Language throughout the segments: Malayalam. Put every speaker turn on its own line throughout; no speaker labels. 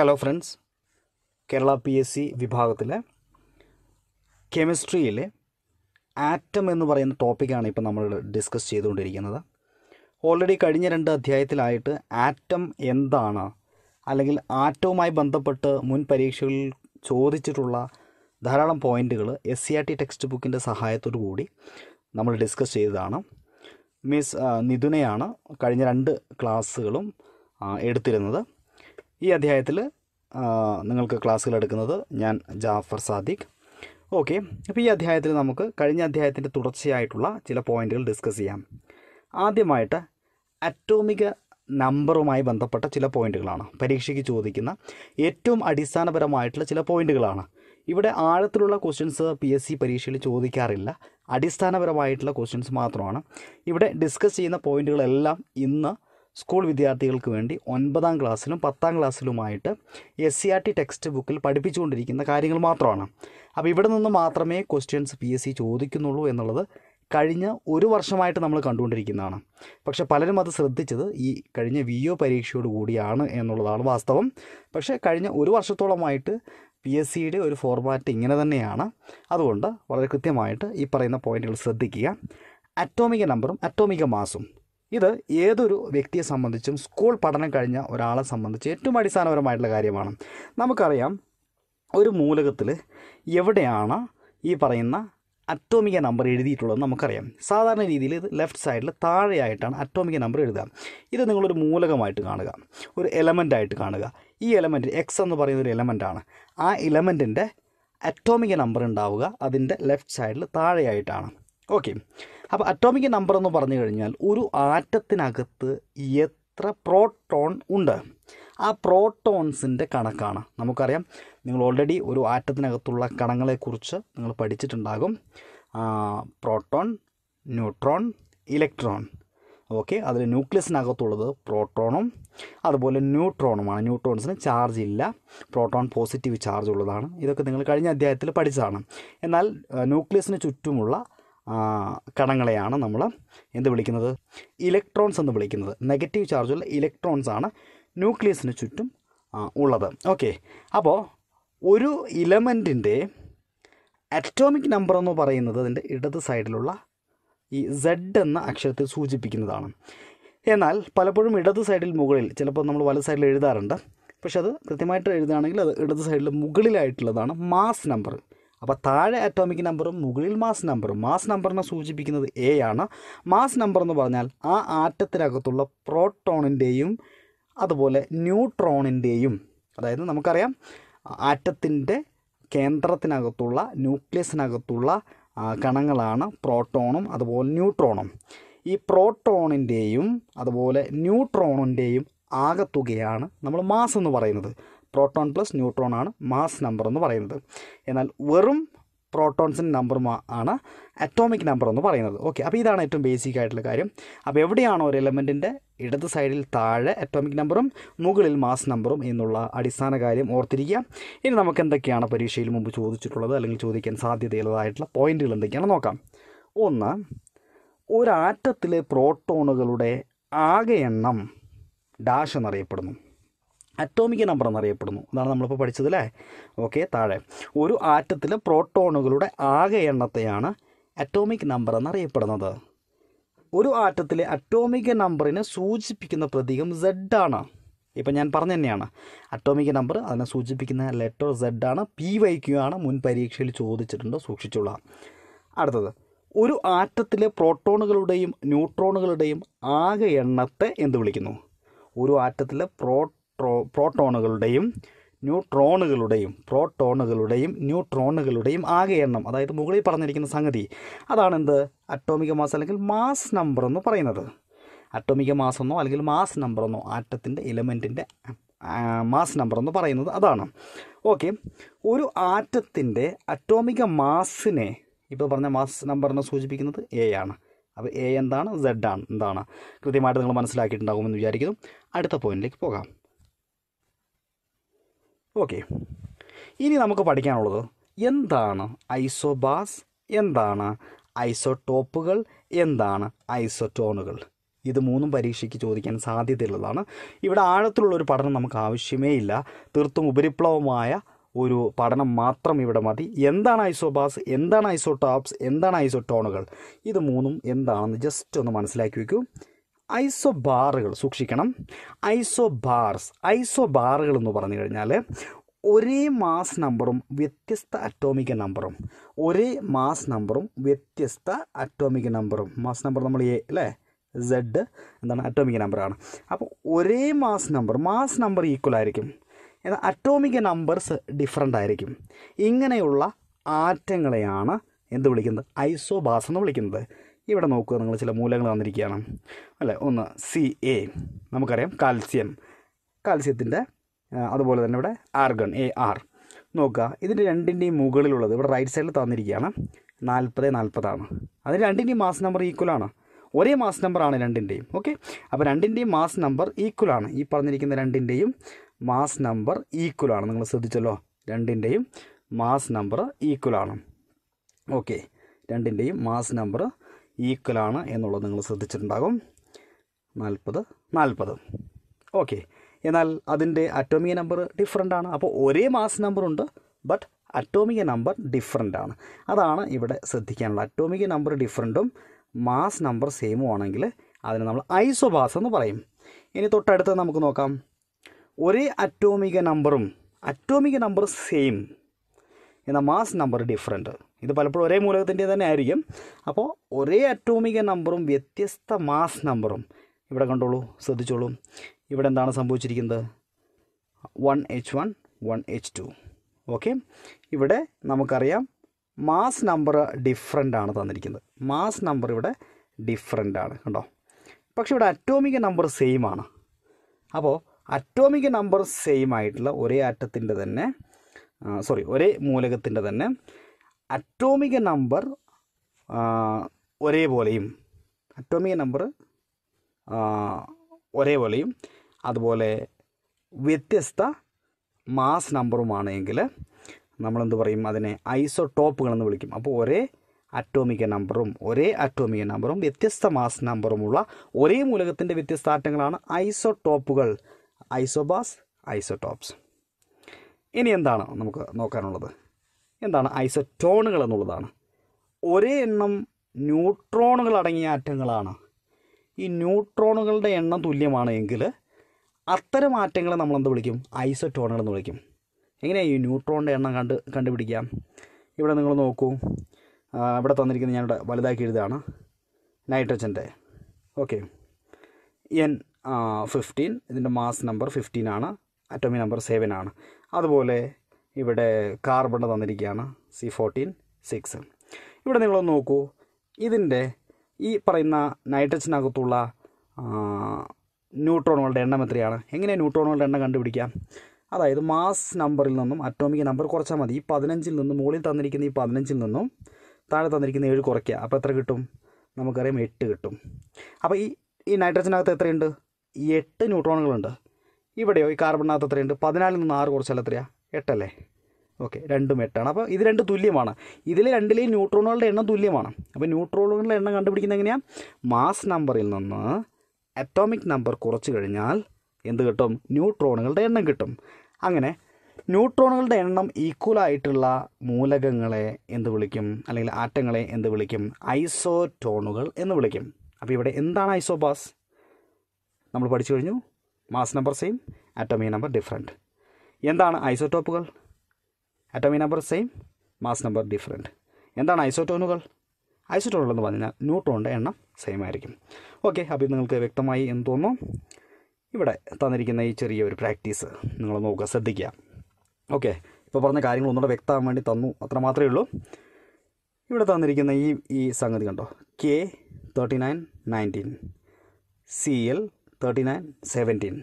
hello friends Kerala P S C വിഭാഗത്തിലെ കെമിസ്ട്രിയിൽ ആറ്റം എന്ന് പറയുന്ന ടോപ്പിക്കാണ് ഇപ്പോൾ നമ്മൾ ഡിസ്കസ് ചെയ്തുകൊണ്ടിരിക്കുന്നത് ഓൾറെഡി കഴിഞ്ഞ രണ്ട് അധ്യായത്തിലായിട്ട് ആറ്റം എന്താണ് അല്ലെങ്കിൽ ആറ്റവുമായി ബന്ധപ്പെട്ട് മുൻ പരീക്ഷകളിൽ ചോദിച്ചിട്ടുള്ള ധാരാളം പോയിൻറ്റുകൾ S C R T text ബുക്കിൻ്റെ സഹായത്തോടു കൂടി നമ്മൾ ഡിസ്കസ് ചെയ്തതാണ് മിസ് നിഥുനയാണ് കഴിഞ്ഞ രണ്ട് ക്ലാസ്സുകളും എടുത്തിരുന്നത് ഈ അധ്യായത്തിൽ നിങ്ങൾക്ക് ക്ലാസ്സുകൾ എടുക്കുന്നത് ഞാൻ ജാഫർ സാദിഖ് ഓക്കെ അപ്പോൾ ഈ അധ്യായത്തിൽ നമുക്ക് കഴിഞ്ഞ അധ്യായത്തിൻ്റെ തുടർച്ചയായിട്ടുള്ള ചില പോയിന്റുകൾ ഡിസ്കസ് ചെയ്യാം ആദ്യമായിട്ട് അറ്റോമിക നമ്പറുമായി ബന്ധപ്പെട്ട ചില പോയിന്റുകളാണ് പരീക്ഷയ്ക്ക് ചോദിക്കുന്ന ഏറ്റവും അടിസ്ഥാനപരമായിട്ടുള്ള ചില പോയിന്റുകളാണ് ഇവിടെ ആഴത്തിലുള്ള ക്വസ്റ്റ്യൻസ് പി എസ് സി പരീക്ഷയിൽ ചോദിക്കാറില്ല അടിസ്ഥാനപരമായിട്ടുള്ള ക്വസ്റ്റ്യൻസ് മാത്രമാണ് ഇവിടെ ഡിസ്കസ് ചെയ്യുന്ന പോയിന്റുകളെല്ലാം ഇന്ന് സ്കൂൾ വിദ്യാർത്ഥികൾക്ക് വേണ്ടി ഒൻപതാം ക്ലാസ്സിലും പത്താം ക്ലാസ്സിലുമായിട്ട് S C R T text ബുക്കിൽ പഠിപ്പിച്ചുകൊണ്ടിരിക്കുന്ന കാര്യങ്ങൾ മാത്രമാണ് അപ്പോൾ ഇവിടെ നിന്ന് മാത്രമേ ക്വസ്റ്റ്യൻസ് പി എസ് സി ചോദിക്കുന്നുള്ളൂ എന്നുള്ളത് കഴിഞ്ഞ ഒരു വർഷമായിട്ട് നമ്മൾ കണ്ടുകൊണ്ടിരിക്കുന്നതാണ് പക്ഷേ പലരും അത് ശ്രദ്ധിച്ചത് ഈ കഴിഞ്ഞ വി ഒ പരീക്ഷയോട് കൂടിയാണ് എന്നുള്ളതാണ് വാസ്തവം പക്ഷേ കഴിഞ്ഞ ഒരു വർഷത്തോളമായിട്ട് പി എസ് സിയുടെ ഒരു ഫോർമാറ്റ് ഇങ്ങനെ തന്നെയാണ് അതുകൊണ്ട് വളരെ കൃത്യമായിട്ട് ഈ പറയുന്ന പോയിന്റുകൾ ശ്രദ്ധിക്കുക അറ്റോമിക നമ്പറും അറ്റോമിക മാസും ഇത് ഏതൊരു വ്യക്തിയെ സംബന്ധിച്ചും സ്കൂൾ പഠനം കഴിഞ്ഞ ഒരാളെ സംബന്ധിച്ച് ഏറ്റവും അടിസ്ഥാനപരമായിട്ടുള്ള കാര്യമാണ് നമുക്കറിയാം ഒരു മൂലകത്തിൽ എവിടെയാണ് ഈ പറയുന്ന അറ്റോമിക നമ്പർ എഴുതിയിട്ടുള്ളത് നമുക്കറിയാം സാധാരണ രീതിയിൽ ഇത് ലെഫ്റ്റ് സൈഡിൽ താഴെയായിട്ടാണ് അറ്റോമിക നമ്പർ എഴുതുക ഇത് നിങ്ങളൊരു മൂലകമായിട്ട് കാണുക ഒരു ആയിട്ട് കാണുക ഈ എലമെൻറ്റ് എക്സ് എന്ന് പറയുന്ന ഒരു എലമെൻ്റാണ് ആ എലമെൻറ്റിൻ്റെ അറ്റോമിക നമ്പർ ഉണ്ടാവുക അതിൻ്റെ ലെഫ്റ്റ് സൈഡിൽ താഴെയായിട്ടാണ് ഓക്കെ അപ്പോൾ അറ്റോമിക് നമ്പർ എന്ന് പറഞ്ഞു കഴിഞ്ഞാൽ ഒരു ആറ്റത്തിനകത്ത് എത്ര പ്രോട്ടോൺ ഉണ്ട് ആ പ്രോട്ടോൺസിൻ്റെ കണക്കാണ് നമുക്കറിയാം നിങ്ങൾ ഓൾറെഡി ഒരു ആറ്റത്തിനകത്തുള്ള കണങ്ങളെക്കുറിച്ച് നിങ്ങൾ പഠിച്ചിട്ടുണ്ടാകും പ്രോട്ടോൺ ന്യൂട്രോൺ ഇലക്ട്രോൺ ഓക്കെ അതിൽ ന്യൂക്ലിയസിനകത്തുള്ളത് പ്രോട്ടോണും അതുപോലെ ന്യൂട്രോണുമാണ് ന്യൂട്രോൺസിന് ചാർജ് ഇല്ല പ്രോട്ടോൺ പോസിറ്റീവ് ചാർജ് ഉള്ളതാണ് ഇതൊക്കെ നിങ്ങൾ കഴിഞ്ഞ അധ്യായത്തിൽ പഠിച്ചതാണ് എന്നാൽ ന്യൂക്ലിയസിന് ചുറ്റുമുള്ള കണങ്ങളെയാണ് നമ്മൾ എന്ത് വിളിക്കുന്നത് ഇലക്ട്രോൺസ് എന്ന് വിളിക്കുന്നത് നെഗറ്റീവ് ചാർജുള്ള ഇലക്ട്രോൺസ് ആണ് ന്യൂക്ലിയസിന് ചുറ്റും ഉള്ളത് ഓക്കെ അപ്പോൾ ഒരു ഇലമെൻറ്റിൻ്റെ അറ്റോമിക് നമ്പർ എന്ന് പറയുന്നത് അതിൻ്റെ ഇടത് സൈഡിലുള്ള ഈ സെഡ് എന്ന അക്ഷരത്തിൽ സൂചിപ്പിക്കുന്നതാണ് എന്നാൽ പലപ്പോഴും ഇടത് സൈഡിൽ മുകളിൽ ചിലപ്പോൾ നമ്മൾ വലത് സൈഡിൽ എഴുതാറുണ്ട് പക്ഷെ അത് കൃത്യമായിട്ട് എഴുതുകയാണെങ്കിൽ അത് ഇടത് സൈഡിൽ മുകളിലായിട്ടുള്ളതാണ് മാസ് നമ്പർ അപ്പോൾ താഴെ അറ്റോമിക് നമ്പറും മുകളിൽ മാസ് നമ്പറും മാസ് നമ്പറിനെ സൂചിപ്പിക്കുന്നത് എ ആണ് മാസ് നമ്പർ എന്ന് പറഞ്ഞാൽ ആ ആറ്റത്തിനകത്തുള്ള പ്രോട്ടോണിൻ്റെയും അതുപോലെ ന്യൂട്രോണിൻ്റെയും അതായത് നമുക്കറിയാം ആറ്റത്തിൻ്റെ കേന്ദ്രത്തിനകത്തുള്ള ന്യൂക്ലിയസിനകത്തുള്ള കണങ്ങളാണ് പ്രോട്ടോണും അതുപോലെ ന്യൂട്രോണും ഈ പ്രോട്ടോണിൻ്റെയും അതുപോലെ ന്യൂട്രോണിൻ്റെയും ആകത്തുകയാണ് നമ്മൾ മാസ് എന്ന് പറയുന്നത് പ്രോട്ടോൺ പ്ലസ് ന്യൂട്രോൺ ആണ് മാസ് നമ്പർ എന്ന് പറയുന്നത് എന്നാൽ വെറും പ്രോട്ടോൺസിൻ്റെ നമ്പർ ആണ് അറ്റോമിക് നമ്പർ എന്ന് പറയുന്നത് ഓക്കെ അപ്പോൾ ഇതാണ് ഏറ്റവും ബേസിക് ആയിട്ടുള്ള കാര്യം അപ്പോൾ എവിടെയാണ് ഒരു എലമെൻറ്റിൻ്റെ ഇടത് സൈഡിൽ താഴെ അറ്റോമിക് നമ്പറും മുകളിൽ മാസ് നമ്പറും എന്നുള്ള അടിസ്ഥാന കാര്യം ഓർത്തിരിക്കുക ഇനി നമുക്ക് എന്തൊക്കെയാണ് പരീക്ഷയിൽ മുമ്പ് ചോദിച്ചിട്ടുള്ളത് അല്ലെങ്കിൽ ചോദിക്കാൻ സാധ്യതയുള്ളതായിട്ടുള്ള പോയിന്റുകൾ എന്തൊക്കെയാണ് നോക്കാം ഒന്ന് ഒരാറ്റത്തിലെ പ്രോട്ടോണുകളുടെ ആകെ എണ്ണം ഡാഷ് എന്നറിയപ്പെടുന്നു അറ്റോമിക് നമ്പർ എന്നറിയപ്പെടുന്നു അതാണ് നമ്മളിപ്പോൾ പഠിച്ചത് അല്ലേ ഓക്കെ താഴെ ഒരു ആറ്റത്തിലെ പ്രോട്ടോണുകളുടെ ആകെ എണ്ണത്തെയാണ് അറ്റോമിക് നമ്പർ എന്നറിയപ്പെടുന്നത് ഒരു ആറ്റത്തിലെ അറ്റോമിക് നമ്പറിനെ സൂചിപ്പിക്കുന്ന പ്രതീകം സെഡ് ആണ് ഇപ്പം ഞാൻ പറഞ്ഞു തന്നെയാണ് അറ്റോമിക് നമ്പർ അതിനെ സൂചിപ്പിക്കുന്ന ലെറ്റർ സെഡ് ആണ് പി വൈ ക്യു ആണ് മുൻ പരീക്ഷയിൽ ചോദിച്ചിട്ടുണ്ട് സൂക്ഷിച്ചുള്ള അടുത്തത് ഒരു ആറ്റത്തിലെ പ്രോട്ടോണുകളുടെയും ന്യൂട്രോണുകളുടെയും ആകെ എണ്ണത്തെ എന്ത് വിളിക്കുന്നു ഒരു ആറ്റത്തിലെ പ്രോട്ട് പ്രോട്രോ പ്രോട്ടോണുകളുടെയും ന്യൂട്രോണുകളുടെയും പ്രോട്ടോണുകളുടെയും ന്യൂട്രോണുകളുടെയും ആകെ എണ്ണം അതായത് മുകളിൽ പറഞ്ഞിരിക്കുന്ന സംഗതി അതാണ് എന്ത് അറ്റോമിക മാസ് അല്ലെങ്കിൽ മാസ് നമ്പർ എന്ന് പറയുന്നത് അറ്റോമിക മാസ് എന്നോ അല്ലെങ്കിൽ മാസ് നമ്പർ എന്നോ ആറ്റത്തിൻ്റെ എലമെൻറ്റിൻ്റെ മാസ് നമ്പർ എന്ന് പറയുന്നത് അതാണ് ഓക്കെ ഒരു ആറ്റത്തിൻ്റെ അറ്റോമിക മാസിനെ ഇപ്പോൾ പറഞ്ഞ മാസ് നമ്പറിനെ സൂചിപ്പിക്കുന്നത് എ ആണ് അപ്പോൾ എ എന്താണ് സെഡ് ആണ് എന്താണ് കൃത്യമായിട്ട് നിങ്ങൾ മനസ്സിലാക്കിയിട്ടുണ്ടാകുമെന്ന് വിചാരിക്കുന്നു അടുത്ത പോയിന്റിലേക്ക് പോകാം ഓക്കെ ഇനി നമുക്ക് പഠിക്കാനുള്ളത് എന്താണ് ഐസോബാസ് എന്താണ് ഐസോടോപ്പുകൾ എന്താണ് ഐസോടോണുകൾ ഇത് മൂന്നും പരീക്ഷയ്ക്ക് ചോദിക്കാൻ സാധ്യതയുള്ളതാണ് ഇവിടെ ആഴത്തിലുള്ളൊരു പഠനം നമുക്ക് ആവശ്യമേ ഇല്ല തീർത്തും ഉപരിപ്ലവമായ ഒരു പഠനം മാത്രം ഇവിടെ മതി എന്താണ് ഐസോബാസ് എന്താണ് ഐസോടോപ്സ് എന്താണ് ഐസോടോണുകൾ ഇത് മൂന്നും എന്താണെന്ന് ജസ്റ്റ് ഒന്ന് മനസ്സിലാക്കി വയ്ക്കൂ ഐസോബാറുകൾ സൂക്ഷിക്കണം ഐസോബാർസ് ഐസോബാറുകൾ എന്ന് പറഞ്ഞു കഴിഞ്ഞാൽ ഒരേ മാസ് നമ്പറും വ്യത്യസ്ത അറ്റോമിക് നമ്പറും ഒരേ മാസ് നമ്പറും വ്യത്യസ്ത അറ്റോമിക് നമ്പറും മാസ് നമ്പർ നമ്മൾ എ അല്ലേ സെഡ് എന്താണ് അറ്റോമിക് നമ്പറാണ് അപ്പോൾ ഒരേ mass number mass number equal ആയിരിക്കും എന്നാൽ അറ്റോമിക് നമ്പേഴ്സ് ഡിഫറെൻ്റ് ആയിരിക്കും ഇങ്ങനെയുള്ള ആറ്റങ്ങളെയാണ് എന്ത് വിളിക്കുന്നത് ഐസോബാസ് എന്ന് വിളിക്കുന്നത് ഇവിടെ നോക്കുക നിങ്ങൾ ചില മൂലങ്ങൾ തന്നിരിക്കുകയാണ് അല്ലേ ഒന്ന് സി എ നമുക്കറിയാം കാൽസ്യം കാൽസ്യത്തിൻ്റെ അതുപോലെ തന്നെ ഇവിടെ ആർഗൺ എ ആർ നോക്കുക ഇതിൻ്റെ രണ്ടിൻ്റെയും മുകളിലുള്ളത് ഇവിടെ റൈറ്റ് സൈഡിൽ തന്നിരിക്കുകയാണ് നാൽപ്പത് നാൽപ്പതാണ് അതിന് രണ്ടിൻ്റെയും മാസ് നമ്പർ ഈക്വലാണ് ഒരേ മാസ് നമ്പറാണ് രണ്ടിൻ്റെയും ഓക്കെ അപ്പോൾ രണ്ടിൻ്റെയും മാസ് നമ്പർ ഈക്വലാണ് ഈ പറഞ്ഞിരിക്കുന്ന രണ്ടിൻ്റെയും മാസ് നമ്പർ ഈക്വലാണ് നിങ്ങൾ ശ്രദ്ധിച്ചല്ലോ രണ്ടിൻ്റെയും മാസ് നമ്പർ ഈക്വലാണ് ഓക്കെ രണ്ടിൻ്റെയും മാസ് നമ്പർ ഈക്വലാണ് എന്നുള്ളത് നിങ്ങൾ ശ്രദ്ധിച്ചിട്ടുണ്ടാകും നാൽപ്പത് നാൽപ്പത് ഓക്കെ എന്നാൽ അതിൻ്റെ അറ്റോമിക നമ്പർ ഡിഫറെൻ്റ് ആണ് അപ്പോൾ ഒരേ മാസ് നമ്പറുണ്ട് ബട്ട് അറ്റോമിക നമ്പർ ഡിഫറെൻ്റ് ആണ് അതാണ് ഇവിടെ ശ്രദ്ധിക്കാനുള്ളത് അറ്റോമിക നമ്പർ ഡിഫറെൻറ്റും മാസ് നമ്പർ സെയിമും ആണെങ്കിൽ അതിനെ നമ്മൾ ഐസോബാസ് എന്ന് പറയും ഇനി തൊട്ടടുത്ത് നമുക്ക് നോക്കാം ഒരേ അറ്റോമിക നമ്പറും അറ്റോമിക നമ്പർ സെയിം എന്നാൽ മാസ് നമ്പർ ഡിഫറെൻറ്റ് ഇത് പലപ്പോഴും ഒരേ മൂലകത്തിൻ്റെ തന്നെ ആയിരിക്കും അപ്പോൾ ഒരേ അറ്റോമിക നമ്പറും വ്യത്യസ്ത മാസ് നമ്പറും ഇവിടെ കണ്ടോളൂ ശ്രദ്ധിച്ചോളൂ ഇവിടെ എന്താണ് സംഭവിച്ചിരിക്കുന്നത് one H one one H two okay ഇവിടെ നമുക്കറിയാം മാസ് നമ്പർ ഡിഫറെൻ്റ് ആണ് തന്നിരിക്കുന്നത് മാസ് നമ്പർ ഇവിടെ ഡിഫറെൻ്റ് ആണ് കണ്ടോ പക്ഷേ ഇവിടെ അറ്റോമിക നമ്പർ സെയിം ആണ് അപ്പോൾ അറ്റോമിക നമ്പർ സെയിം ആയിട്ടുള്ള ഒരേ ആറ്റത്തിൻ്റെ തന്നെ സോറി ഒരേ മൂലകത്തിൻ്റെ തന്നെ അറ്റോമിക നമ്പർ ഒരേപോലെയും അറ്റോമിക നമ്പർ ഒരേപോലെയും അതുപോലെ വ്യത്യസ്ത മാസ് നമ്പറുമാണ് എങ്കിൽ നമ്മളെന്ത് പറയും അതിനെ ഐസോടോപ്പുകളെന്ന് വിളിക്കും അപ്പോൾ ഒരേ അറ്റോമിക നമ്പറും ഒരേ അറ്റോമിക നമ്പറും വ്യത്യസ്ത മാസ് നമ്പറുമുള്ള ഒരേ മൂലകത്തിൻ്റെ വ്യത്യസ്ത ആറ്റങ്ങളാണ് ഐസോടോപ്പുകൾ ഐസോബാസ് ഐസോടോപ്സ് ഇനി എന്താണ് നമുക്ക് നോക്കാനുള്ളത് എന്താണ് ഐസറ്റോണുകൾ എന്നുള്ളതാണ് ഒരേ എണ്ണം ന്യൂട്രോണുകൾ അടങ്ങിയ ആറ്റങ്ങളാണ് ഈ ന്യൂട്രോണുകളുടെ എണ്ണം തുല്യമാണ് എങ്കിൽ അത്തരം ആറ്റങ്ങളെ നമ്മൾ എന്ത് വിളിക്കും ഐസറ്റോണുകൾ എന്ന് വിളിക്കും എങ്ങനെയാണ് ഈ ന്യൂട്രോണിൻ്റെ എണ്ണം കണ്ട് കണ്ടുപിടിക്കാം ഇവിടെ നിങ്ങൾ നോക്കൂ ഇവിടെ തന്നിരിക്കുന്നത് ഞാനിവിടെ വലുതാക്കി എഴുതാണ് നൈട്രജൻ്റെ ഓക്കെ എൻ ഫിഫ്റ്റീൻ ഇതിൻ്റെ മാസ് നമ്പർ ഫിഫ്റ്റീൻ ആണ് അറ്റോമി നമ്പർ സെവൻ ആണ് അതുപോലെ ഇവിടെ കാർബൺ തന്നിരിക്കുകയാണ് സി ഫോർട്ടീൻ സിക്സ് ഇവിടെ നിങ്ങളൊന്ന് നോക്കൂ ഇതിൻ്റെ ഈ പറയുന്ന നൈട്രജനകത്തുള്ള ന്യൂട്രോണുകളുടെ എണ്ണം എത്രയാണ് എങ്ങനെ ന്യൂട്രോണുകളുടെ എണ്ണം കണ്ടുപിടിക്കാം അതായത് മാസ് നമ്പറിൽ നിന്നും അറ്റോമിക് നമ്പർ കുറച്ചാൽ മതി ഈ പതിനഞ്ചിൽ നിന്നും മുകളിൽ തന്നിരിക്കുന്ന ഈ പതിനഞ്ചിൽ നിന്നും താഴെ തന്നിരിക്കുന്ന ഏഴ് കുറയ്ക്കുക അപ്പോൾ എത്ര കിട്ടും നമുക്കറിയാം എട്ട് കിട്ടും അപ്പോൾ ഈ ഈ നൈട്രജനകത്ത് എത്രയുണ്ട് എട്ട് ന്യൂട്രോണുകളുണ്ട് ഇവിടെയോ ഈ കാർബണിനകത്ത് എത്രയുണ്ട് പതിനാലിൽ നിന്ന് ആറ് കുറച്ചാൽ എത്രയാണ് എട്ടല്ലേ ഓക്കെ രണ്ടും എട്ടാണ് അപ്പോൾ ഇത് രണ്ട് തുല്യമാണ് ഇതിൽ രണ്ടിലെയും ന്യൂട്രോണുകളുടെ എണ്ണം തുല്യമാണ് അപ്പോൾ ന്യൂട്രോണുകളുടെ എണ്ണം കണ്ടുപിടിക്കുന്നത് എങ്ങനെയാണ് മാസ് നമ്പറിൽ നിന്ന് അറ്റോമിക് നമ്പർ കുറച്ച് കഴിഞ്ഞാൽ എന്ത് കിട്ടും ന്യൂട്രോണുകളുടെ എണ്ണം കിട്ടും അങ്ങനെ ന്യൂട്രോണുകളുടെ എണ്ണം ഈക്വൽ ആയിട്ടുള്ള മൂലകങ്ങളെ എന്ത് വിളിക്കും അല്ലെങ്കിൽ ആറ്റങ്ങളെ എന്ത് വിളിക്കും ഐസോടോണുകൾ എന്ന് വിളിക്കും അപ്പോൾ ഇവിടെ എന്താണ് ഐസോബാസ് നമ്മൾ പഠിച്ചു കഴിഞ്ഞു mass number same atomic number different എന്താണ് ഐസോടോപ്പുകൾ atomic number same mass number different എന്താണ് ഐസോട്ടോണുകൾ ഐസോട്ടോണുകൾ എന്ന് പറഞ്ഞാൽ ന്യൂട്രോണിൻ്റെ എണ്ണം സെയിം ആയിരിക്കും ഓക്കെ അപ്പോൾ ഇത് നിങ്ങൾക്ക് വ്യക്തമായി എന്ന് തോന്നുന്നു ഇവിടെ തന്നിരിക്കുന്ന ഈ ചെറിയ ഒരു പ്രാക്ടീസ് നിങ്ങൾ നോക്കുക ശ്രദ്ധിക്കുക ഓക്കെ ഇപ്പോൾ പറഞ്ഞ കാര്യങ്ങൾ ഒന്നുകൂടെ വ്യക്തമാകാൻ വേണ്ടി തന്നു അത്ര മാത്രമേ ഉള്ളൂ ഇവിടെ തന്നിരിക്കുന്ന ഈ ഈ സംഗതി കണ്ടോ K thirty nine nineteen C L thirty nine seventeen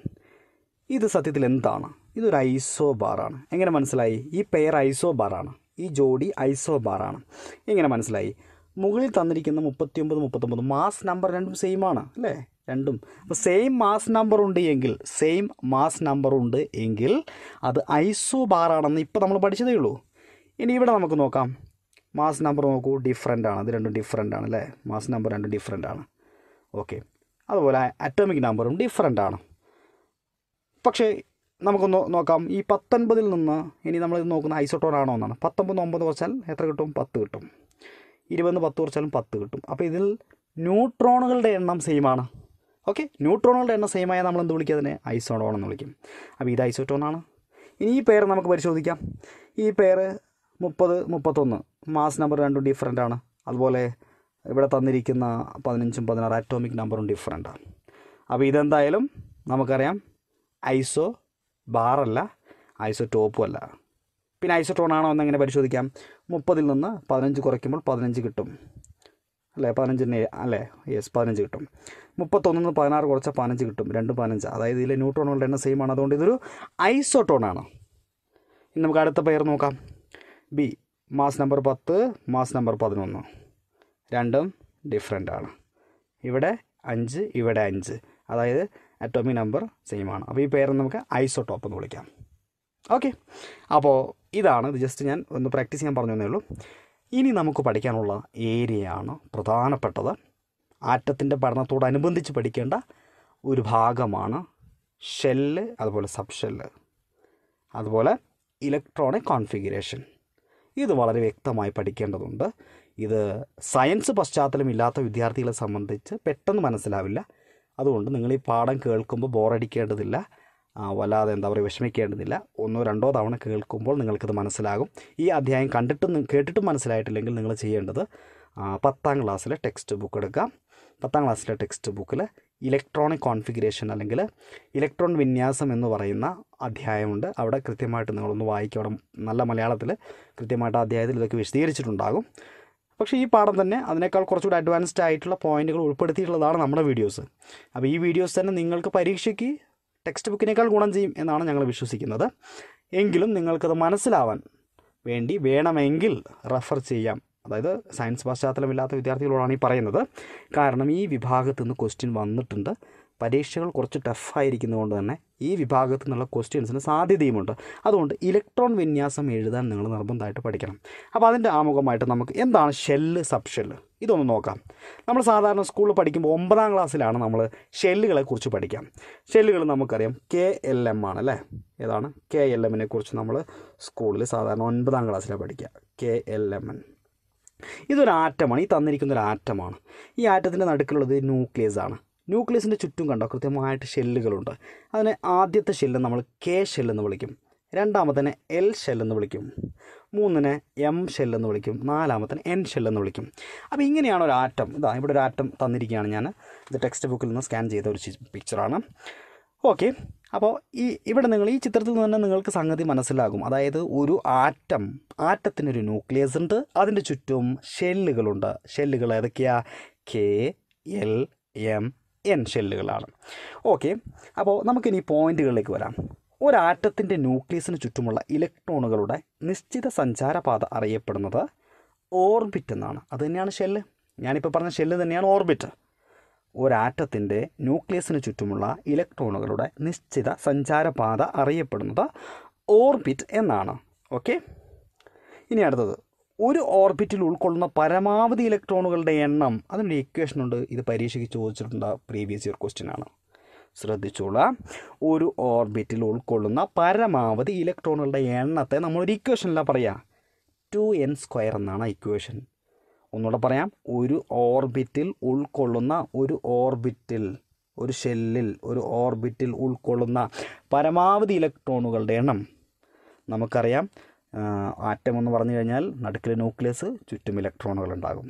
ഇത് സത്യത്തിൽ എന്താണ് ഇതൊരു ഐസോ ബാറാണ് എങ്ങനെ മനസ്സിലായി ഈ പെയർ ഐസോ ബാറാണ് ഈ ജോഡി ഐസോ ബാറാണ് എങ്ങനെ മനസ്സിലായി മുകളിൽ തന്നിരിക്കുന്ന ഒമ്പത് മുപ്പത്തൊമ്പത് മാസ് നമ്പർ രണ്ടും സെയിം ആണ് അല്ലേ രണ്ടും അപ്പോൾ സെയിം മാസ് നമ്പർ ഉണ്ട് എങ്കിൽ സെയിം മാസ് നമ്പർ ഉണ്ട് എങ്കിൽ അത് ഐസോ ബാറാണെന്ന് ഇപ്പോൾ നമ്മൾ പഠിച്ചതേ ഉള്ളൂ ഇനി ഇവിടെ നമുക്ക് നോക്കാം മാസ് നമ്പർ നോക്കൂ ഡിഫറെൻ്റ് ആണ് ഇത് രണ്ടും ഡിഫറെൻ്റ് ആണ് അല്ലേ മാസ് നമ്പർ രണ്ടും ഡിഫറെൻ്റ് ആണ് ഓക്കെ അതുപോലെ അറ്റോമിക് നമ്പറും ഡിഫറെൻ്റ് ആണ് പക്ഷേ നമുക്കൊന്ന് നോക്കാം ഈ പത്തൊൻപതിൽ നിന്ന് ഇനി നമ്മൾ ഇത് നോക്കുന്ന ഐസോട്ടോൺ ആണോ എന്നാണ് പത്തൊമ്പത് ഒമ്പത് കുറച്ചാൽ എത്ര കിട്ടും പത്ത് കിട്ടും ഇരുപത് പത്ത് കുറച്ചാലും പത്ത് കിട്ടും അപ്പോൾ ഇതിൽ ന്യൂട്രോണുകളുടെ എണ്ണം സെയിമാണ് ഓക്കെ ന്യൂട്രോണുകളുടെ എണ്ണം സെയിം ആയാൽ നമ്മൾ എന്ത് വിളിക്കുക അതിനെ ഐസോട്ടോൺ എന്ന് വിളിക്കും അപ്പോൾ ഇത് ഐസോട്ടോൺ ആണ് ഇനി ഈ പേര് നമുക്ക് പരിശോധിക്കാം ഈ പേര് മുപ്പത് മുപ്പത്തൊന്ന് മാസ് നമ്പർ രണ്ടും ഡിഫറെൻ്റ് ആണ് അതുപോലെ ഇവിടെ തന്നിരിക്കുന്ന പതിനഞ്ചും പതിനാറ് അറ്റോമിക് നമ്പറും ഡിഫറെൻ്റ് ആണ് അപ്പോൾ ഇതെന്തായാലും നമുക്കറിയാം ഐസോ ബാറല്ല ഐസോടോപ്പും അല്ല പിന്നെ ഐസോട്ടോൺ ആണോ എന്ന് എങ്ങനെ പരിശോധിക്കാം മുപ്പതിൽ നിന്ന് പതിനഞ്ച് കുറയ്ക്കുമ്പോൾ പതിനഞ്ച് കിട്ടും അല്ലേ പതിനഞ്ചിന് അല്ലേ യെസ് പതിനഞ്ച് കിട്ടും മുപ്പത്തൊന്നിൽ നിന്ന് പതിനാറ് കുറച്ചാൽ പതിനഞ്ച് കിട്ടും രണ്ട് പതിനഞ്ച് അതായത് ഇതിലെ ന്യൂട്രോണുകളുടെ എണ്ണം സെയിം ആണ് അതുകൊണ്ട് ഇതൊരു ആണ് ഇനി നമുക്ക് അടുത്ത പെയർ നോക്കാം ബി മാസ് നമ്പർ പത്ത് മാസ് നമ്പർ പതിനൊന്ന് രണ്ടും ഡിഫറെൻ്റ് ആണ് ഇവിടെ അഞ്ച് ഇവിടെ അഞ്ച് അതായത് അറ്റോമിക് നമ്പർ സെയിം ആണ് അപ്പോൾ ഈ പേര് നമുക്ക് ഐസോടോപ്പ് എന്ന് വിളിക്കാം ഓക്കെ അപ്പോൾ ഇതാണ് ഇത് ജസ്റ്റ് ഞാൻ ഒന്ന് പ്രാക്ടീസ് ചെയ്യാൻ പറഞ്ഞു തന്നേ ഉള്ളൂ ഇനി നമുക്ക് പഠിക്കാനുള്ള ഏരിയയാണ് പ്രധാനപ്പെട്ടത് ആറ്റത്തിൻ്റെ പഠനത്തോടനുബന്ധിച്ച് പഠിക്കേണ്ട ഒരു ഭാഗമാണ് ഷെല്ല് അതുപോലെ സബ് ഷെല്ല് അതുപോലെ ഇലക്ട്രോണിക് കോൺഫിഗറേഷൻ ഇത് വളരെ വ്യക്തമായി പഠിക്കേണ്ടതുണ്ട് ഇത് സയൻസ് പശ്ചാത്തലമില്ലാത്ത വിദ്യാർത്ഥികളെ സംബന്ധിച്ച് പെട്ടെന്ന് മനസ്സിലാവില്ല അതുകൊണ്ട് നിങ്ങൾ ഈ പാഠം കേൾക്കുമ്പോൾ ബോറടിക്കേണ്ടതില്ല വല്ലാതെ എന്താ പറയുക വിഷമിക്കേണ്ടതില്ല ഒന്നോ രണ്ടോ തവണ കേൾക്കുമ്പോൾ നിങ്ങൾക്കത് മനസ്സിലാകും ഈ അധ്യായം കണ്ടിട്ടും കേട്ടിട്ടും മനസ്സിലായിട്ടില്ലെങ്കിൽ നിങ്ങൾ ചെയ്യേണ്ടത് പത്താം ക്ലാസ്സിലെ ടെക്സ്റ്റ് ബുക്ക് എടുക്കാം പത്താം ക്ലാസ്സിലെ ടെക്സ്റ്റ് ബുക്കിൽ ഇലക്ട്രോണിക് കോൺഫിഗറേഷൻ അല്ലെങ്കിൽ ഇലക്ട്രോൺ വിന്യാസം എന്ന് പറയുന്ന അധ്യായമുണ്ട് അവിടെ കൃത്യമായിട്ട് നിങ്ങളൊന്ന് വായിക്കും അവിടെ നല്ല മലയാളത്തിൽ കൃത്യമായിട്ട് അധ്യായത്തിൽ ഇതൊക്കെ വിശദീകരിച്ചിട്ടുണ്ടാകും പക്ഷേ ഈ പാഠം തന്നെ അതിനേക്കാൾ കുറച്ചുകൂടി അഡ്വാൻസ്ഡ് ആയിട്ടുള്ള പോയിന്റുകൾ ഉൾപ്പെടുത്തിയിട്ടുള്ളതാണ് നമ്മുടെ വീഡിയോസ് അപ്പോൾ ഈ വീഡിയോസ് തന്നെ നിങ്ങൾക്ക് പരീക്ഷയ്ക്ക് ടെക്സ്റ്റ് ബുക്കിനേക്കാൾ ഗുണം ചെയ്യും എന്നാണ് ഞങ്ങൾ വിശ്വസിക്കുന്നത് എങ്കിലും നിങ്ങൾക്കത് മനസ്സിലാവാൻ വേണ്ടി വേണമെങ്കിൽ റെഫർ ചെയ്യാം അതായത് സയൻസ് പശ്ചാത്തലമില്ലാത്ത വിദ്യാർത്ഥികളോടാണ് ഈ പറയുന്നത് കാരണം ഈ വിഭാഗത്തു നിന്ന് ക്വസ്റ്റ്യൻ വന്നിട്ടുണ്ട് പരീക്ഷകൾ കുറച്ച് ടഫായിരിക്കുന്നതുകൊണ്ട് തന്നെ ഈ വിഭാഗത്തിൽ നിന്നുള്ള ക്വസ്റ്റ്യൻസിന് സാധ്യതയുമുണ്ട് അതുകൊണ്ട് ഇലക്ട്രോൺ വിന്യാസം എഴുതാൻ നിങ്ങൾ നിർബന്ധമായിട്ട് പഠിക്കണം അപ്പോൾ അതിൻ്റെ ആമുഖമായിട്ട് നമുക്ക് എന്താണ് ഷെല്ല് സബ് ഷെല്ല് ഇതൊന്ന് നോക്കാം നമ്മൾ സാധാരണ സ്കൂളിൽ പഠിക്കുമ്പോൾ ഒമ്പതാം ക്ലാസ്സിലാണ് നമ്മൾ ഷെല്ലുകളെ കുറിച്ച് പഠിക്കാം ഷെല്ലുകൾ നമുക്കറിയാം കെ എൽ എം ആണ് അല്ലേ ഏതാണ് കെ എൽ എമ്മിനെ കുറിച്ച് നമ്മൾ സ്കൂളിൽ സാധാരണ ഒൻപതാം ക്ലാസ്സിലാണ് പഠിക്കുക കെ എൽ എം എൻ ഇതൊരു ആറ്റമാണ് ഈ തന്നിരിക്കുന്ന ഒരു ആറ്റമാണ് ഈ ആറ്റത്തിൻ്റെ നടുക്കിലുള്ളത് ന്യൂക്ലിയസ് ആണ് ന്യൂക്ലിയസിൻ്റെ ചുറ്റും കണ്ടോ കൃത്യമായിട്ട് ഷെല്ലുകളുണ്ട് അതിനെ ആദ്യത്തെ ഷെല്ല് നമ്മൾ കെ ഷെല്ലെന്ന് വിളിക്കും രണ്ടാമത്തേനെ എൽ ഷെല്ലെന്ന് വിളിക്കും മൂന്നിനെ എം ഷെല്ലെന്ന് വിളിക്കും നാലാമത്തേന് എൻ ഷെല്ലെന്ന് വിളിക്കും അപ്പോൾ ഇങ്ങനെയാണ് ഒരു ആറ്റം ഇതാ ഇവിടെ ഒരു ആറ്റം തന്നിരിക്കുകയാണ് ഞാൻ ഇത് ടെക്സ്റ്റ് ബുക്കിൽ നിന്ന് സ്കാൻ ചെയ്ത ഒരു പിക്ചറാണ് ഓക്കെ അപ്പോൾ ഈ ഇവിടെ നിങ്ങൾ ഈ ചിത്രത്തിൽ നിന്ന് തന്നെ നിങ്ങൾക്ക് സംഗതി മനസ്സിലാകും അതായത് ഒരു ആറ്റം ആറ്റത്തിനൊരു ന്യൂക്ലിയസ് ഉണ്ട് അതിൻ്റെ ചുറ്റും ഷെല്ലുകളുണ്ട് ഷെല്ലുകൾ ഏതൊക്കെയാണ് കെ എൽ എം എൻ ഷെല്ലുകളാണ് ഓക്കെ അപ്പോൾ നമുക്കിനി പോയിന്റുകളിലേക്ക് വരാം ഒരാറ്റത്തിൻ്റെ ന്യൂക്ലിയസിന് ചുറ്റുമുള്ള ഇലക്ട്രോണുകളുടെ നിശ്ചിത സഞ്ചാരപാത അറിയപ്പെടുന്നത് ഓർബിറ്റ് എന്നാണ് അത് തന്നെയാണ് ഷെല്ല് ഞാനിപ്പോൾ പറഞ്ഞ ഷെല്ല് തന്നെയാണ് ഓർബിറ്റ് ഒരാറ്റത്തിൻ്റെ ന്യൂക്ലിയസിന് ചുറ്റുമുള്ള ഇലക്ട്രോണുകളുടെ നിശ്ചിത സഞ്ചാരപാത അറിയപ്പെടുന്നത് ഓർബിറ്റ് എന്നാണ് ഓക്കെ ഇനി അടുത്തത് ഒരു ഓർബിറ്റിൽ ഉൾക്കൊള്ളുന്ന പരമാവധി ഇലക്ട്രോണുകളുടെ എണ്ണം ഇക്വേഷൻ ഉണ്ട് ഇത് പരീക്ഷയ്ക്ക് ചോദിച്ചിട്ടുണ്ട് പ്രീവിയസ് ഇയർ ക്വസ്റ്റ്യൻ ആണ് ശ്രദ്ധിച്ചോളാം ഒരു ഓർബിറ്റിൽ ഉൾക്കൊള്ളുന്ന പരമാവധി ഇലക്ട്രോണുകളുടെ എണ്ണത്തെ നമ്മളൊരു ഇക്വേഷനിലാണ് പറയാം ടു എൻ സ്ക്വയർ എന്നാണ് ഇക്വേഷൻ ഒന്നുകൂടെ പറയാം ഒരു ഓർബിറ്റിൽ ഉൾക്കൊള്ളുന്ന ഒരു ഓർബിറ്റിൽ ഒരു ഷെല്ലിൽ ഒരു ഓർബിറ്റിൽ ഉൾക്കൊള്ളുന്ന പരമാവധി ഇലക്ട്രോണുകളുടെ എണ്ണം നമുക്കറിയാം ആറ്റം എന്ന് പറഞ്ഞു കഴിഞ്ഞാൽ നടുക്കിൽ ന്യൂക്ലിയസ് ചുറ്റും ഇലക്ട്രോണുകൾ ഉണ്ടാകും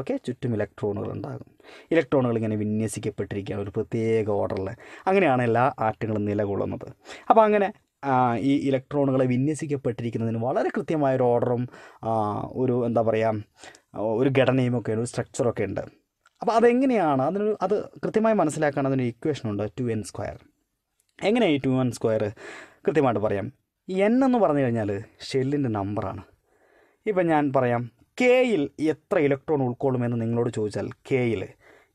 ഓക്കെ ചുറ്റും ഇലക്ട്രോണുകൾ ഉണ്ടാകും ഇലക്ട്രോണുകൾ ഇങ്ങനെ വിന്യസിക്കപ്പെട്ടിരിക്കുകയാണ് ഒരു പ്രത്യേക ഓർഡറിൽ അങ്ങനെയാണ് എല്ലാ ആറ്റങ്ങളും നിലകൊള്ളുന്നത് അപ്പോൾ അങ്ങനെ ഈ ഇലക്ട്രോണുകളെ വിന്യസിക്കപ്പെട്ടിരിക്കുന്നതിന് വളരെ കൃത്യമായൊരു ഓർഡറും ഒരു എന്താ പറയുക ഒരു ഘടനയും ഒക്കെ ഒരു സ്ട്രക്ചറൊക്കെ ഉണ്ട് അപ്പോൾ അതെങ്ങനെയാണ് അതിനൊരു അത് കൃത്യമായി മനസ്സിലാക്കാൻ അതിനൊരു ഇക്വേഷനുണ്ട് ടു എൻ സ്ക്വയർ എങ്ങനെയാണ് ഈ ടു എൻ സ്ക്വയർ കൃത്യമായിട്ട് പറയാം എൻ എന്ന് പറഞ്ഞു കഴിഞ്ഞാൽ ഷെല്ലിൻ്റെ നമ്പറാണ് ഇപ്പം ഞാൻ പറയാം കെയിൽ എത്ര ഇലക്ട്രോൺ ഉൾക്കൊള്ളുമെന്ന് നിങ്ങളോട് ചോദിച്ചാൽ കെയിൽ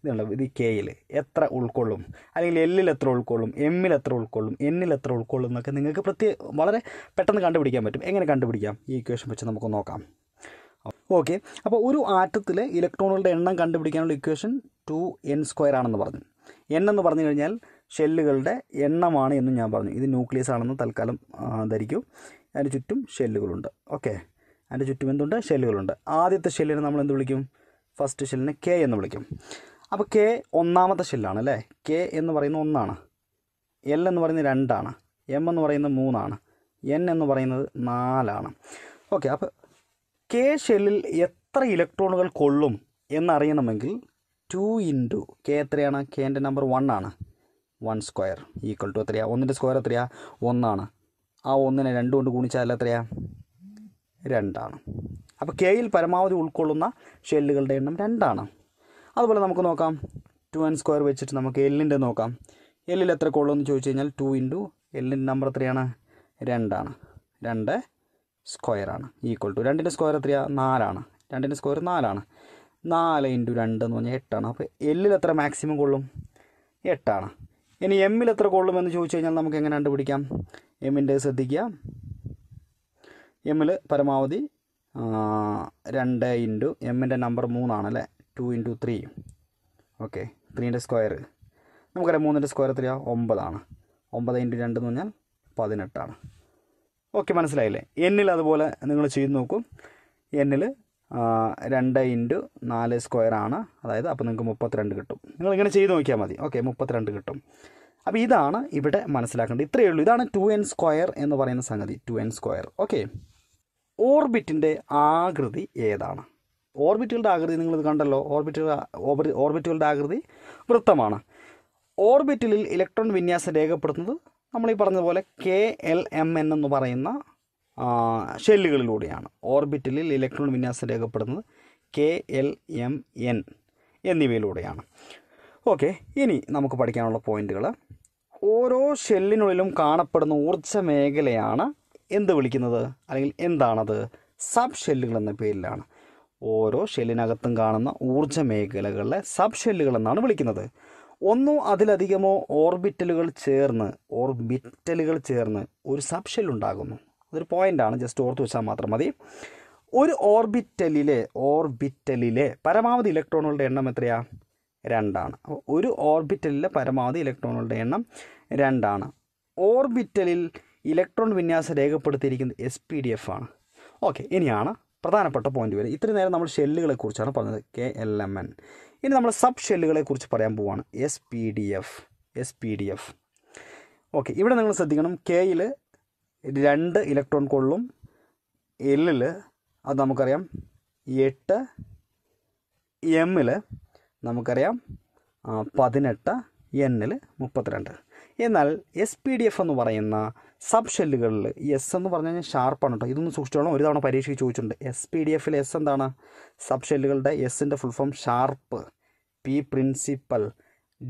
ഇതുണ്ട് ഇത് കെയിൽ എത്ര ഉൾക്കൊള്ളും അല്ലെങ്കിൽ എല്ലിൽ എത്ര ഉൾക്കൊള്ളും എമ്മിൽ എത്ര ഉൾക്കൊള്ളും എന്നിൽ എത്ര ഉൾക്കൊള്ളും എന്നൊക്കെ നിങ്ങൾക്ക് പ്രത്യേക വളരെ പെട്ടെന്ന് കണ്ടുപിടിക്കാൻ പറ്റും എങ്ങനെ കണ്ടുപിടിക്കാം ഈ ഇക്വേഷൻ വെച്ച് നമുക്ക് നോക്കാം ഓക്കെ അപ്പോൾ ഒരു ആറ്റത്തിൽ ഇലക്ട്രോണുകളുടെ എണ്ണം കണ്ടുപിടിക്കാനുള്ള ഇക്വേഷൻ ടു എൻ സ്ക്വയർ ആണെന്ന് പറഞ്ഞു എൻ എന്ന് പറഞ്ഞു കഴിഞ്ഞാൽ ഷെല്ലുകളുടെ എണ്ണമാണ് എന്നും ഞാൻ പറഞ്ഞു ഇത് ന്യൂക്ലിയസ് ആണെന്ന് തൽക്കാലം ധരിക്കും അതിന് ചുറ്റും ഷെല്ലുകളുണ്ട് ഓക്കെ അതിൻ്റെ ചുറ്റും എന്തുണ്ട് ഷെല്ലുകളുണ്ട് ആദ്യത്തെ ഷെല്ലിനെ നമ്മൾ എന്ത് വിളിക്കും ഫസ്റ്റ് ഷെല്ലിനെ കെ എന്ന് വിളിക്കും അപ്പോൾ കെ ഒന്നാമത്തെ ഷെല്ലാണ് അല്ലേ കെ എന്ന് പറയുന്ന ഒന്നാണ് എൽ എന്ന് പറയുന്നത് രണ്ടാണ് എം എന്ന് പറയുന്നത് മൂന്നാണ് എൻ എന്ന് പറയുന്നത് നാലാണ് ഓക്കെ അപ്പോൾ കെ ഷെല്ലിൽ എത്ര ഇലക്ട്രോണുകൾ കൊള്ളും എന്നറിയണമെങ്കിൽ ടു ഇൻറ്റു കെ എത്രയാണ് കെൻ്റെ നമ്പർ വൺ ആണ് വൺ സ്ക്വയർ ഈക്വൽ ടു എത്രയാ ഒന്നിൻ്റെ സ്ക്വയർ എത്രയാ ഒന്നാണ് ആ ഒന്നിനെ രണ്ട് കൊണ്ട് ഗുണിച്ചാൽ എത്രയാ രണ്ടാണ് അപ്പോൾ കെയിൽ പരമാവധി ഉൾക്കൊള്ളുന്ന ഷെല്ലുകളുടെ എണ്ണം രണ്ടാണ് അതുപോലെ നമുക്ക് നോക്കാം ടു എൻ സ്ക്വയർ വെച്ചിട്ട് നമുക്ക് എല്ലിൻ്റെ നോക്കാം എല്ലിൽ എത്ര കൊള്ളുമെന്ന് ചോദിച്ചു കഴിഞ്ഞാൽ ടു ഇൻറ്റു എല്ലിൻ്റെ നമ്പർ എത്രയാണ് രണ്ടാണ് രണ്ട് സ്ക്വയറാണ് ഈക്വൽ ടു രണ്ടിൻ്റെ സ്ക്വയർ എത്രയാണ് നാലാണ് രണ്ടിൻ്റെ സ്ക്വയർ നാലാണ് നാല് ഇൻറ്റു രണ്ട് എന്ന് പറഞ്ഞാൽ എട്ടാണ് അപ്പോൾ എല്ലിൽ എത്ര മാക്സിമം കൊള്ളും എട്ടാണ് ഇനി എമ്മിൽ എത്ര കൊള്ളും എന്ന് ചോദിച്ചു കഴിഞ്ഞാൽ നമുക്ക് എങ്ങനെ കണ്ടുപിടിക്കാം എമ്മിൻ്റെ ശ്രദ്ധിക്കുക എമ്മിൽ പരമാവധി രണ്ട് ഇൻറ്റു എമ്മിൻ്റെ നമ്പർ മൂന്നാണല്ലേ ടു ഇൻറ്റു ത്രീ ഓക്കെ ത്രീൻ്റെ സ്ക്വയർ നമുക്കറിയാം മൂന്നിൻ്റെ സ്ക്വയർ എത്രയാ ഒമ്പതാണ് ഒമ്പത് ഇൻറ്റു രണ്ട് എന്ന് പറഞ്ഞാൽ പതിനെട്ടാണ് ഓക്കെ മനസ്സിലായില്ലേ എന്നിൽ അതുപോലെ നിങ്ങൾ ചെയ്ത് നോക്കും എന്നിൽ രണ്ട് ഇൻറ്റു നാല് സ്ക്വയർ ആണ് അതായത് അപ്പോൾ നിങ്ങൾക്ക് മുപ്പത്തിരണ്ട് കിട്ടും നിങ്ങളിങ്ങനെ ചെയ്ത് നോക്കിയാൽ മതി ഓക്കെ മുപ്പത്തിരണ്ട് കിട്ടും അപ്പോൾ ഇതാണ് ഇവിടെ മനസ്സിലാക്കേണ്ടത് ഇത്രയേ ഉള്ളൂ ഇതാണ് ടു എൻ സ്ക്വയർ എന്ന് പറയുന്ന സംഗതി ടു എൻ സ്ക്വയർ ഓക്കെ ഓർബിറ്റിൻ്റെ ആകൃതി ഏതാണ് ഓർബിറ്റുകളുടെ ആകൃതി നിങ്ങളിത് കണ്ടല്ലോ ഓർബിറ്റുകൾ ഓർബിറ്റുകളുടെ ആകൃതി വൃത്തമാണ് ഓർബിറ്റലിൽ ഇലക്ട്രോൺ വിന്യാസം രേഖപ്പെടുത്തുന്നത് നമ്മൾ ഈ പറഞ്ഞതുപോലെ കെ എൽ എം എൻ എന്ന് പറയുന്ന ഷെല്ലുകളിലൂടെയാണ് ഓർബിറ്റലിൽ ഇലക്ട്രോൺ വിന്യാസം രേഖപ്പെടുന്നത് കെ എൽ എം എൻ എന്നിവയിലൂടെയാണ് ഓക്കെ ഇനി നമുക്ക് പഠിക്കാനുള്ള പോയിന്റുകൾ ഓരോ ഷെല്ലിനുള്ളിലും കാണപ്പെടുന്ന ഊർജ്ജ മേഖലയാണ് എന്ത് വിളിക്കുന്നത് അല്ലെങ്കിൽ എന്താണത് സബ് ഷെല്ലുകൾ എന്ന പേരിലാണ് ഓരോ ഷെല്ലിനകത്തും കാണുന്ന ഊർജ്ജ മേഖലകളിലെ സബ് ഷെല്ലുകൾ എന്നാണ് വിളിക്കുന്നത് ഒന്നോ അതിലധികമോ ഓർബിറ്റലുകൾ ചേർന്ന് ഓർബിറ്റലുകൾ ചേർന്ന് ഒരു സബ് ഷെല്ലുണ്ടാകുന്നു അതൊരു പോയിൻ്റാണ് ജസ്റ്റ് ഓർത്ത് വെച്ചാൽ മാത്രം മതി ഒരു ഓർബിറ്റലിലെ ഓർബിറ്റലിലെ പരമാവധി ഇലക്ട്രോണുകളുടെ എണ്ണം എത്രയാണ് രണ്ടാണ് ഒരു ഓർബിറ്റലിലെ പരമാവധി ഇലക്ട്രോണുകളുടെ എണ്ണം രണ്ടാണ് ഓർബിറ്റലിൽ ഇലക്ട്രോൺ വിന്യാസം രേഖപ്പെടുത്തിയിരിക്കുന്നത് എസ് പി ഡി എഫ് ആണ് ഓക്കെ ഇനിയാണ് പ്രധാനപ്പെട്ട പോയിന്റ് വരെ ഇത്രയും നേരം നമ്മൾ കുറിച്ചാണ് പറഞ്ഞത് കെ എൽ എം എൻ ഇനി നമ്മൾ സബ് ഷെല്ലുകളെക്കുറിച്ച് പറയാൻ പോവാണ് S P D F S P D F okay ഇവിടെ നിങ്ങൾ ശ്രദ്ധിക്കണം കെയിൽ രണ്ട് ഇലക്ട്രോൺ കൊള്ളും എല്ലിൽ അത് നമുക്കറിയാം എട്ട് എമ്മിൽ നമുക്കറിയാം പതിനെട്ട് എന്നിൽ മുപ്പത്തിരണ്ട് എന്നാൽ എസ് പി ഡി എഫ് എന്ന് പറയുന്ന സബ് ഷെല്ലുകളിൽ എസ് എന്ന് പറഞ്ഞു കഴിഞ്ഞാൽ ഷാർപ്പാണ് കേട്ടോ ഇതൊന്ന് സൂക്ഷിച്ചോളാം ഒരു തവണ പരീക്ഷയ്ക്ക് ചോദിച്ചിട്ടുണ്ട് എസ് പി ഡി എഫിൽ എസ് എന്താണ് സബ് ഷെല്ലുകളുടെ എസിൻ്റെ full form sharp P principal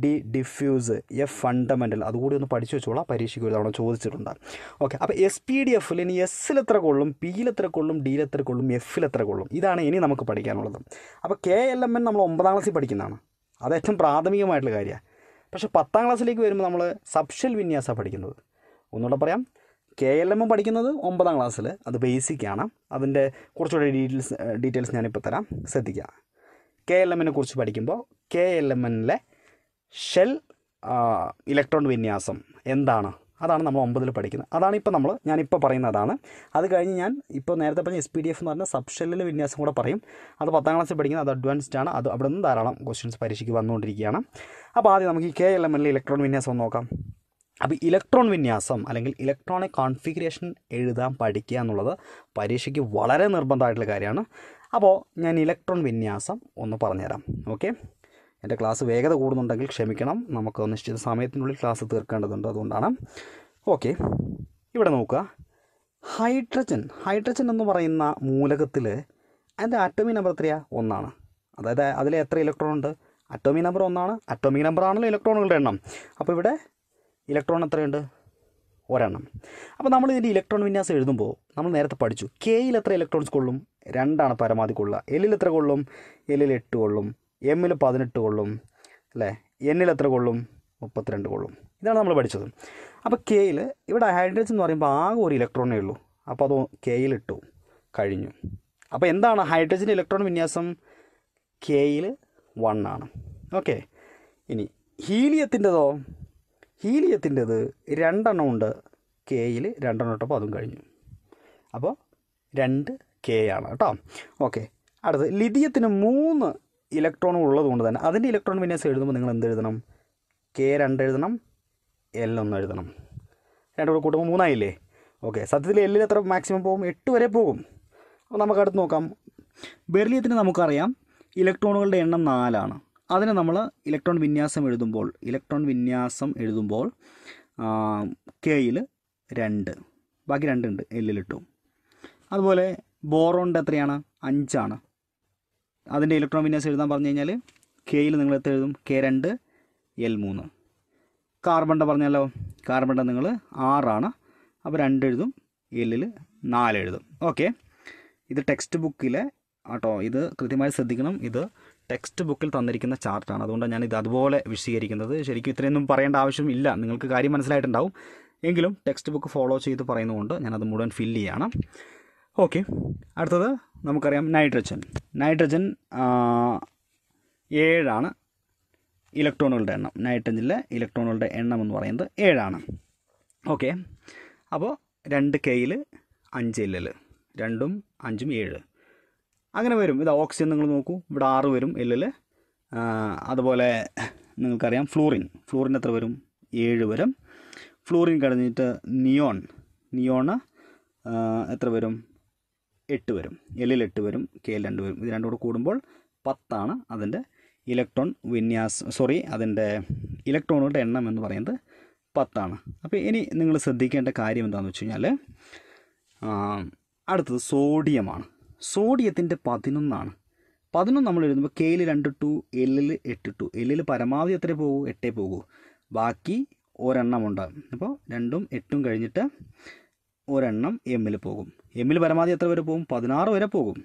D diffuse A fundamental അതുകൂടി ഒന്ന് പഠിച്ചു വെച്ചോളാം പരീക്ഷയ്ക്ക് ഒരു തവണ ചോദിച്ചിട്ടുണ്ട് ഓക്കെ അപ്പോൾ എസ് പി ഡി എഫിൽ ഇനി എസ്സിൽ എത്ര കൊള്ളും പിയിലെത്ര കൊള്ളും ഡിയിൽ എത്ര കൊള്ളും എഫിലെത്ര കൊള്ളും ഇതാണ് ഇനി നമുക്ക് പഠിക്കാനുള്ളത് അപ്പോൾ കെ എൽ എം എൻ നമ്മൾ ഒമ്പതാം ക്ലാസ്സിൽ പഠിക്കുന്നതാണ് അത് ഏറ്റവും പ്രാഥമികമായിട്ടുള്ള കാര്യമാണ് പക്ഷേ പത്താം ക്ലാസ്സിലേക്ക് വരുമ്പോൾ നമ്മൾ സബ്ഷൽ വിന്യാസമാണ് പഠിക്കുന്നത് ഒന്നുകൂടെ പറയാം കെ എൽ എം പഠിക്കുന്നത് ഒമ്പതാം ക്ലാസ്സിൽ അത് ആണ് അതിൻ്റെ കുറച്ചുകൂടെ ഡീറ്റെയിൽസ് ഡീറ്റെയിൽസ് ഞാനിപ്പോൾ തരാം ശ്രദ്ധിക്കുക കെ എൽ എമ്മിനെ കുറിച്ച് പഠിക്കുമ്പോൾ കെ എൽ എമ്മിലെ ഷെൽ ഇലക്ട്രോൺ വിന്യാസം എന്താണ് അതാണ് നമ്മൾ ഒമ്പതിൽ പഠിക്കുന്നത് അതാണ് ഇപ്പോൾ നമ്മൾ ഞാനിപ്പോൾ പറയുന്നതാണ് അത് കഴിഞ്ഞ് ഞാൻ ഇപ്പോൾ നേരത്തെ പറഞ്ഞ എസ് പി ഡി എഫ് എന്ന് പറഞ്ഞ സബ് ഷെല്ലിൽ വിന്യാസം കൂടെ പറയും അത് പത്താം ക്ലാസ്സിൽ പഠിക്കുന്നത് അത് അഡ്വാൻസ്ഡ് ആണ് അത് അവിടെ നിന്ന് ധാരാളം ക്വസ്റ്റ്യൻസ് പരീക്ഷയ്ക്ക് വന്നുകൊണ്ടിരിക്കുകയാണ് അപ്പോൾ ആദ്യം നമുക്ക് ഈ കെ എൽ എം എല്ലിൽ ഇലക്ട്രോൺ വിന്യാസം നോക്കാം അപ്പോൾ ഇലക്ട്രോൺ വിന്യാസം അല്ലെങ്കിൽ ഇലക്ട്രോണിക് കോൺഫിഗറേഷൻ എഴുതാൻ പഠിക്കുക എന്നുള്ളത് പരീക്ഷയ്ക്ക് വളരെ നിർബന്ധമായിട്ടുള്ള കാര്യമാണ് അപ്പോൾ ഞാൻ ഇലക്ട്രോൺ വിന്യാസം ഒന്ന് പറഞ്ഞുതരാം ഓക്കെ എൻ്റെ ക്ലാസ് വേഗത കൂടുന്നുണ്ടെങ്കിൽ ക്ഷമിക്കണം നമുക്ക് നിശ്ചിത സമയത്തിനുള്ളിൽ ക്ലാസ് തീർക്കേണ്ടതുണ്ട് അതുകൊണ്ടാണ് ഓക്കെ ഇവിടെ നോക്കുക ഹൈഡ്രജൻ ഹൈഡ്രജൻ എന്ന് പറയുന്ന മൂലകത്തിൽ അതിൻ്റെ അറ്റോമി നമ്പർ എത്രയാ ഒന്നാണ് അതായത് അതിൽ എത്ര ഇലക്ട്രോൺ ഉണ്ട് അറ്റോമി നമ്പർ ഒന്നാണ് അറ്റോമി നമ്പർ ആണല്ലോ ഇലക്ട്രോണുകളുടെ എണ്ണം അപ്പോൾ ഇവിടെ ഇലക്ട്രോൺ എത്രയുണ്ട് ഒരെണ്ണം അപ്പോൾ നമ്മൾ ഇതിൻ്റെ ഇലക്ട്രോൺ വിന്യാസം എഴുതുമ്പോൾ നമ്മൾ നേരത്തെ പഠിച്ചു കെയിൽ എത്ര ഇലക്ട്രോൺസ് കൊള്ളും രണ്ടാണ് പരമാവധി കൊള്ളുക എല്ലിൽ എത്ര കൊള്ളും എല്ലിൽ എട്ട് കൊള്ളും എമ്മിൽ പതിനെട്ട് കൊള്ളും അല്ലേ എന്നിൽ എത്ര കൊള്ളും മുപ്പത്തിരണ്ട് കൊള്ളും ഇതാണ് നമ്മൾ പഠിച്ചത് അപ്പോൾ കെയിൽ ഇവിടെ ഹൈഡ്രജൻ എന്ന് പറയുമ്പോൾ ആകെ ഒരു ഇലക്ട്രോണേ ഉള്ളൂ അപ്പോൾ അത് കെയിൽ ഇട്ടു കഴിഞ്ഞു അപ്പോൾ എന്താണ് ഹൈഡ്രജൻ ഇലക്ട്രോൺ വിന്യാസം കെയിൽ വൺ ആണ് ഓക്കെ ഇനി ഹീലിയത്തിൻ്റെതോ ഹീലിയത്തിൻ്റെത് രണ്ടെണ്ണം ഉണ്ട് കെയിൽ രണ്ടെണ്ണം ഇട്ടപ്പോൾ അതും കഴിഞ്ഞു അപ്പോൾ രണ്ട് കെ ആണ് കേട്ടോ ഓക്കെ അടുത്ത് ലിഥിയത്തിന് മൂന്ന് ഇലക്ട്രോണും ഉള്ളതുകൊണ്ട് തന്നെ അതിൻ്റെ ഇലക്ട്രോൺ വിന്യാസം എഴുതുമ്പോൾ നിങ്ങൾ എന്ത് എഴുതണം കെ രണ്ട് എഴുതണം എൽ ഒന്ന് എഴുതണം രണ്ട് കൂടെ കൂട്ടുമ്പോൾ മൂന്നായില്ലേ ഓക്കെ സത്യത്തിൽ എല്ലിൽ എത്ര മാക്സിമം പോകും എട്ട് വരെ പോകും അപ്പോൾ നമുക്ക് അടുത്ത് നോക്കാം ബെർലിയത്തിന് നമുക്കറിയാം ഇലക്ട്രോണുകളുടെ എണ്ണം നാലാണ് അതിന് നമ്മൾ ഇലക്ട്രോൺ വിന്യാസം എഴുതുമ്പോൾ ഇലക്ട്രോൺ വിന്യാസം എഴുതുമ്പോൾ കെയിൽ രണ്ട് ബാക്കി രണ്ടുണ്ട് എല്ലിലിട്ടു അതുപോലെ ബോറോണിൻ്റെ എത്രയാണ് അഞ്ചാണ് അതിൻ്റെ ഇലക്ട്രോൺ വിന്യാസം എഴുതാൻ പറഞ്ഞു കഴിഞ്ഞാൽ കെയിൽ നിങ്ങൾ എഴുതും കെ രണ്ട് എൽ മൂന്ന് കാർബണിൻ്റെ പറഞ്ഞാലോ കാർബണിൻ്റെ നിങ്ങൾ ആറാണ് അപ്പോൾ രണ്ട് എഴുതും എല്ലിൽ നാല് എഴുതും ഓക്കെ ഇത് ടെക്സ്റ്റ് ബുക്കിലെ ആട്ടോ ഇത് കൃത്യമായി ശ്രദ്ധിക്കണം ഇത് ടെക്സ്റ്റ് ബുക്കിൽ തന്നിരിക്കുന്ന ചാർട്ടാണ് അതുകൊണ്ട് ഞാൻ ഇത് അതുപോലെ വിശദീകരിക്കുന്നത് ശരിക്കും ഇത്രയൊന്നും പറയേണ്ട ആവശ്യം ഇല്ല നിങ്ങൾക്ക് കാര്യം മനസ്സിലായിട്ടുണ്ടാവും എങ്കിലും ടെക്സ്റ്റ് ബുക്ക് ഫോളോ ചെയ്ത് പറയുന്നതുകൊണ്ട് ഞാനത് മുഴുവൻ ഫില്ല് ചെയ്യണം ഓക്കെ അടുത്തത് നമുക്കറിയാം നൈട്രജൻ നൈട്രജൻ ഏഴാണ് ഇലക്ട്രോണുകളുടെ എണ്ണം നൈട്രജനിലെ ഇലക്ട്രോണുകളുടെ എണ്ണം എന്ന് പറയുന്നത് ഏഴാണ് ഓക്കെ അപ്പോൾ രണ്ട് കെയിൽ അഞ്ച് എല്ലിൽ രണ്ടും അഞ്ചും ഏഴ് അങ്ങനെ വരും ഇത് ഓക്സിജൻ നിങ്ങൾ നോക്കൂ ഇവിടെ ആറ് വരും എല്ലിൽ അതുപോലെ നിങ്ങൾക്കറിയാം ഫ്ലൂറിൻ ഫ്ലൂറിൻ എത്ര വരും ഏഴ് വരും ഫ്ലൂറിൻ കഴിഞ്ഞിട്ട് നിയോൺ നിയോണ് എത്ര വരും എട്ട് വരും എല്ലിൽ എട്ട് വരും എൽ രണ്ട് വരും ഇത് രണ്ടും കൂടെ കൂടുമ്പോൾ പത്താണ് അതിൻ്റെ ഇലക്ട്രോൺ വിന്യാസം സോറി അതിൻ്റെ ഇലക്ട്രോണുകളുടെ എണ്ണം എന്ന് പറയുന്നത് പത്താണ് അപ്പോൾ ഇനി നിങ്ങൾ ശ്രദ്ധിക്കേണ്ട കാര്യം എന്താണെന്ന് വെച്ച് കഴിഞ്ഞാൽ അടുത്തത് സോഡിയമാണ് സോഡിയത്തിൻ്റെ പതിനൊന്നാണ് പതിനൊന്ന് നമ്മൾ എഴുതുമ്പോൾ കെയിൽ രണ്ട് ടു എല്ലിൽ എട്ട് ടു എല്ലിൽ പരമാവധി എത്ര പോകൂ എട്ടേ പോകൂ ബാക്കി ഒരെണ്ണം ഉണ്ടാകും അപ്പോൾ രണ്ടും എട്ടും കഴിഞ്ഞിട്ട് ഒരെണ്ണം എമ്മിൽ പോകും എമ്മിൽ പരമാവധി എത്ര വരെ പോകും പതിനാറ് വരെ പോകും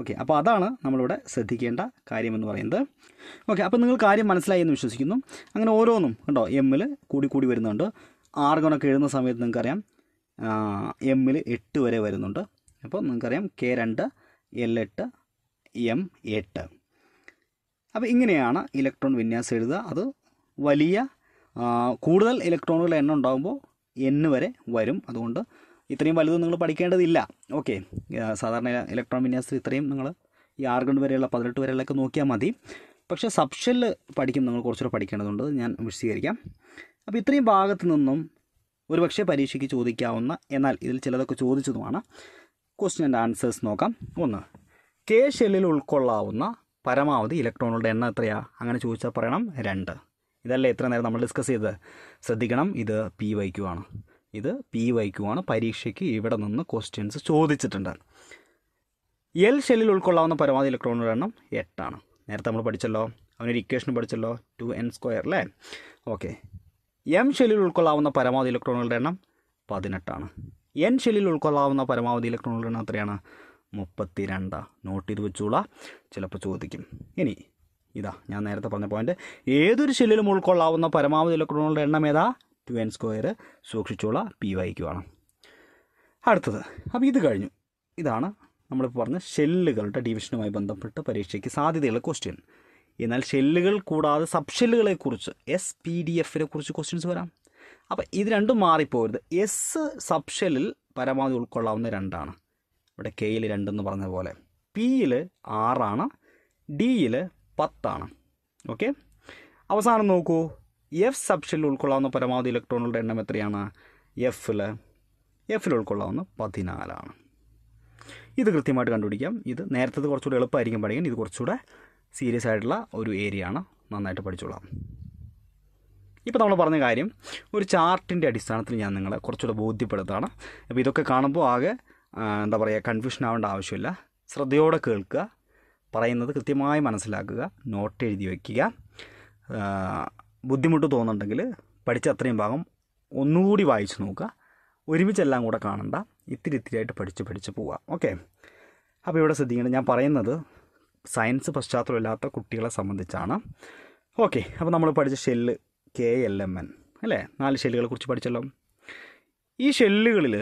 ഓക്കെ അപ്പോൾ അതാണ് നമ്മളിവിടെ ശ്രദ്ധിക്കേണ്ട കാര്യമെന്ന് പറയുന്നത് ഓക്കെ അപ്പോൾ നിങ്ങൾ കാര്യം മനസ്സിലായി എന്ന് വിശ്വസിക്കുന്നു അങ്ങനെ ഓരോന്നും കണ്ടോ എമ്മിൽ കൂടി കൂടി വരുന്നുണ്ട് ആർഗോണൊക്കെ എഴുതുന്ന സമയത്ത് നിങ്ങൾക്കറിയാം എമ്മിൽ എട്ട് വരെ വരുന്നുണ്ട് അപ്പോൾ നിങ്ങൾക്കറിയാം കെ രണ്ട് എൽ എട്ട് എം എട്ട് അപ്പോൾ ഇങ്ങനെയാണ് ഇലക്ട്രോൺ വിന്യാസം എഴുതുക അത് വലിയ കൂടുതൽ ഇലക്ട്രോണുകളുടെ എണ്ണം ഉണ്ടാകുമ്പോൾ എന്ന് വരെ വരും അതുകൊണ്ട് ഇത്രയും വലുതൊന്നും നിങ്ങൾ പഠിക്കേണ്ടതില്ല ഓക്കെ സാധാരണ ഇലക്ട്രോൺ വിന്യാസത്തിൽ ഇത്രയും നിങ്ങൾ ഈ ആർഗൺ വരെയുള്ള പതിനെട്ട് വരെയുള്ളൊക്കെ നോക്കിയാൽ മതി പക്ഷേ സബ്ഷെൽ പഠിക്കും നിങ്ങൾ കുറച്ചുകൂടെ പഠിക്കേണ്ടതുണ്ട് ഞാൻ വിശദീകരിക്കാം അപ്പോൾ ഇത്രയും ഭാഗത്ത് നിന്നും പക്ഷേ പരീക്ഷയ്ക്ക് ചോദിക്കാവുന്ന എന്നാൽ ഇതിൽ ചിലതൊക്കെ ചോദിച്ചതുമാണ് ക്വസ്റ്റ്യൻ ആൻഡ് ആൻസേഴ്സ് നോക്കാം ഒന്ന് കെ ഷെല്ലിൽ ഉൾക്കൊള്ളാവുന്ന പരമാവധി ഇലക്ട്രോണുകളുടെ എണ്ണം എത്രയാണ് അങ്ങനെ ചോദിച്ചാൽ പറയണം രണ്ട് ഇതല്ലേ എത്ര നേരം നമ്മൾ ഡിസ്കസ് ചെയ്ത് ശ്രദ്ധിക്കണം ഇത് പി വൈ ആണ് ഇത് പി വൈക്കുമാണ് പരീക്ഷയ്ക്ക് ഇവിടെ നിന്ന് ക്വസ്റ്റ്യൻസ് ചോദിച്ചിട്ടുണ്ട് എൽ ഷെല്ലിൽ ഉൾക്കൊള്ളാവുന്ന പരമാവധി ഇലക്ട്രോണുകളുടെ എണ്ണം എട്ടാണ് നേരത്തെ നമ്മൾ പഠിച്ചല്ലോ അവനൊരു ഇക്വേഷൻ പഠിച്ചല്ലോ ടു എൻ സ്ക്വയർ അല്ലേ ഓക്കെ എം ഷെല്ലിൽ ഉൾക്കൊള്ളാവുന്ന പരമാവധി ഇലക്ട്രോണുകളുടെ എണ്ണം പതിനെട്ടാണ് എൻ ഷെല്ലിൽ ഉൾക്കൊള്ളാവുന്ന പരമാവധി ഇലക്ട്രോണുകളുടെ എണ്ണം എത്രയാണ് മുപ്പത്തി രണ്ടാണ് നോട്ട് ചെയ്ത് വെച്ചോളാ ചിലപ്പോൾ ചോദിക്കും ഇനി ഇതാ ഞാൻ നേരത്തെ പറഞ്ഞ പോയിന്റ് ഏതൊരു ഷെല്ലിലും ഉൾക്കൊള്ളാവുന്ന പരമാവധി ഇലക്ട്രോണുകളുടെ എണ്ണം ഏതാ ടു എൻ സ്ക്വയർ സൂക്ഷിച്ചുള്ള പി വൈ ആണ് അടുത്തത് അപ്പോൾ ഇത് കഴിഞ്ഞു ഇതാണ് നമ്മളിപ്പോൾ പറഞ്ഞ ഷെല്ലുകളുടെ ഡിവിഷനുമായി ബന്ധപ്പെട്ട് പരീക്ഷയ്ക്ക് സാധ്യതയുള്ള ക്വസ്റ്റ്യൻ എന്നാൽ ഷെല്ലുകൾ കൂടാതെ സബ് ഷെല്ലുകളെക്കുറിച്ച് എസ് പി ഡി എഫിനെ കുറിച്ച് ക്വസ്റ്റ്യൻസ് വരാം അപ്പോൾ ഇത് രണ്ടും മാറിപ്പോരുത് എസ് സബ് ഷെല്ലിൽ പരമാവധി ഉൾക്കൊള്ളാവുന്ന രണ്ടാണ് ഇവിടെ കെയിൽ രണ്ടെന്ന് പറഞ്ഞ പോലെ പിയിൽ ആറാണ് ഡിയിൽ പത്താണ് ഓക്കെ അവസാനം നോക്കൂ എഫ് സബ്ഷനിൽ ഉൾക്കൊള്ളാവുന്ന പരമാവധി ഇലക്ട്രോണുകളുടെ എണ്ണം എത്രയാണ് എഫിൽ എഫിൽ ഉൾക്കൊള്ളാവുന്ന പതിനാലാണ് ഇത് കൃത്യമായിട്ട് കണ്ടുപിടിക്കാം ഇത് നേരത്തെ കുറച്ചുകൂടെ എളുപ്പമായിരിക്കും പഠിക്കാൻ ഇത് കുറച്ചുകൂടെ സീരിയസ് ആയിട്ടുള്ള ഒരു ഏരിയ ആണ് നന്നായിട്ട് പഠിച്ചോളാം ഇപ്പോൾ നമ്മൾ പറഞ്ഞ കാര്യം ഒരു ചാർട്ടിൻ്റെ അടിസ്ഥാനത്തിൽ ഞാൻ നിങ്ങളെ കുറച്ചുകൂടെ ബോധ്യപ്പെടുത്താണ് അപ്പോൾ ഇതൊക്കെ കാണുമ്പോൾ ആകെ എന്താ പറയുക കൺഫ്യൂഷൻ ആവേണ്ട ആവശ്യമില്ല ശ്രദ്ധയോടെ കേൾക്കുക പറയുന്നത് കൃത്യമായി മനസ്സിലാക്കുക നോട്ട് എഴുതി വയ്ക്കുക ബുദ്ധിമുട്ട് തോന്നുന്നുണ്ടെങ്കിൽ പഠിച്ച അത്രയും ഭാഗം ഒന്നുകൂടി വായിച്ചു നോക്കുക ഒരുമിച്ചെല്ലാം കൂടെ കാണണ്ട ഇത്തിരി ഇത്തിരിയായിട്ട് പഠിച്ച് പഠിച്ച് പോവുക ഓക്കെ അപ്പോൾ ഇവിടെ ശ്രദ്ധിക്കണം ഞാൻ പറയുന്നത് സയൻസ് പശ്ചാത്തലമില്ലാത്ത കുട്ടികളെ സംബന്ധിച്ചാണ് ഓക്കെ അപ്പോൾ നമ്മൾ പഠിച്ച shell K L M N അല്ലേ നാല് ഷെല്ലുകളെ കുറിച്ച് പഠിച്ചല്ലോ ഈ ഷെല്ലുകളിൽ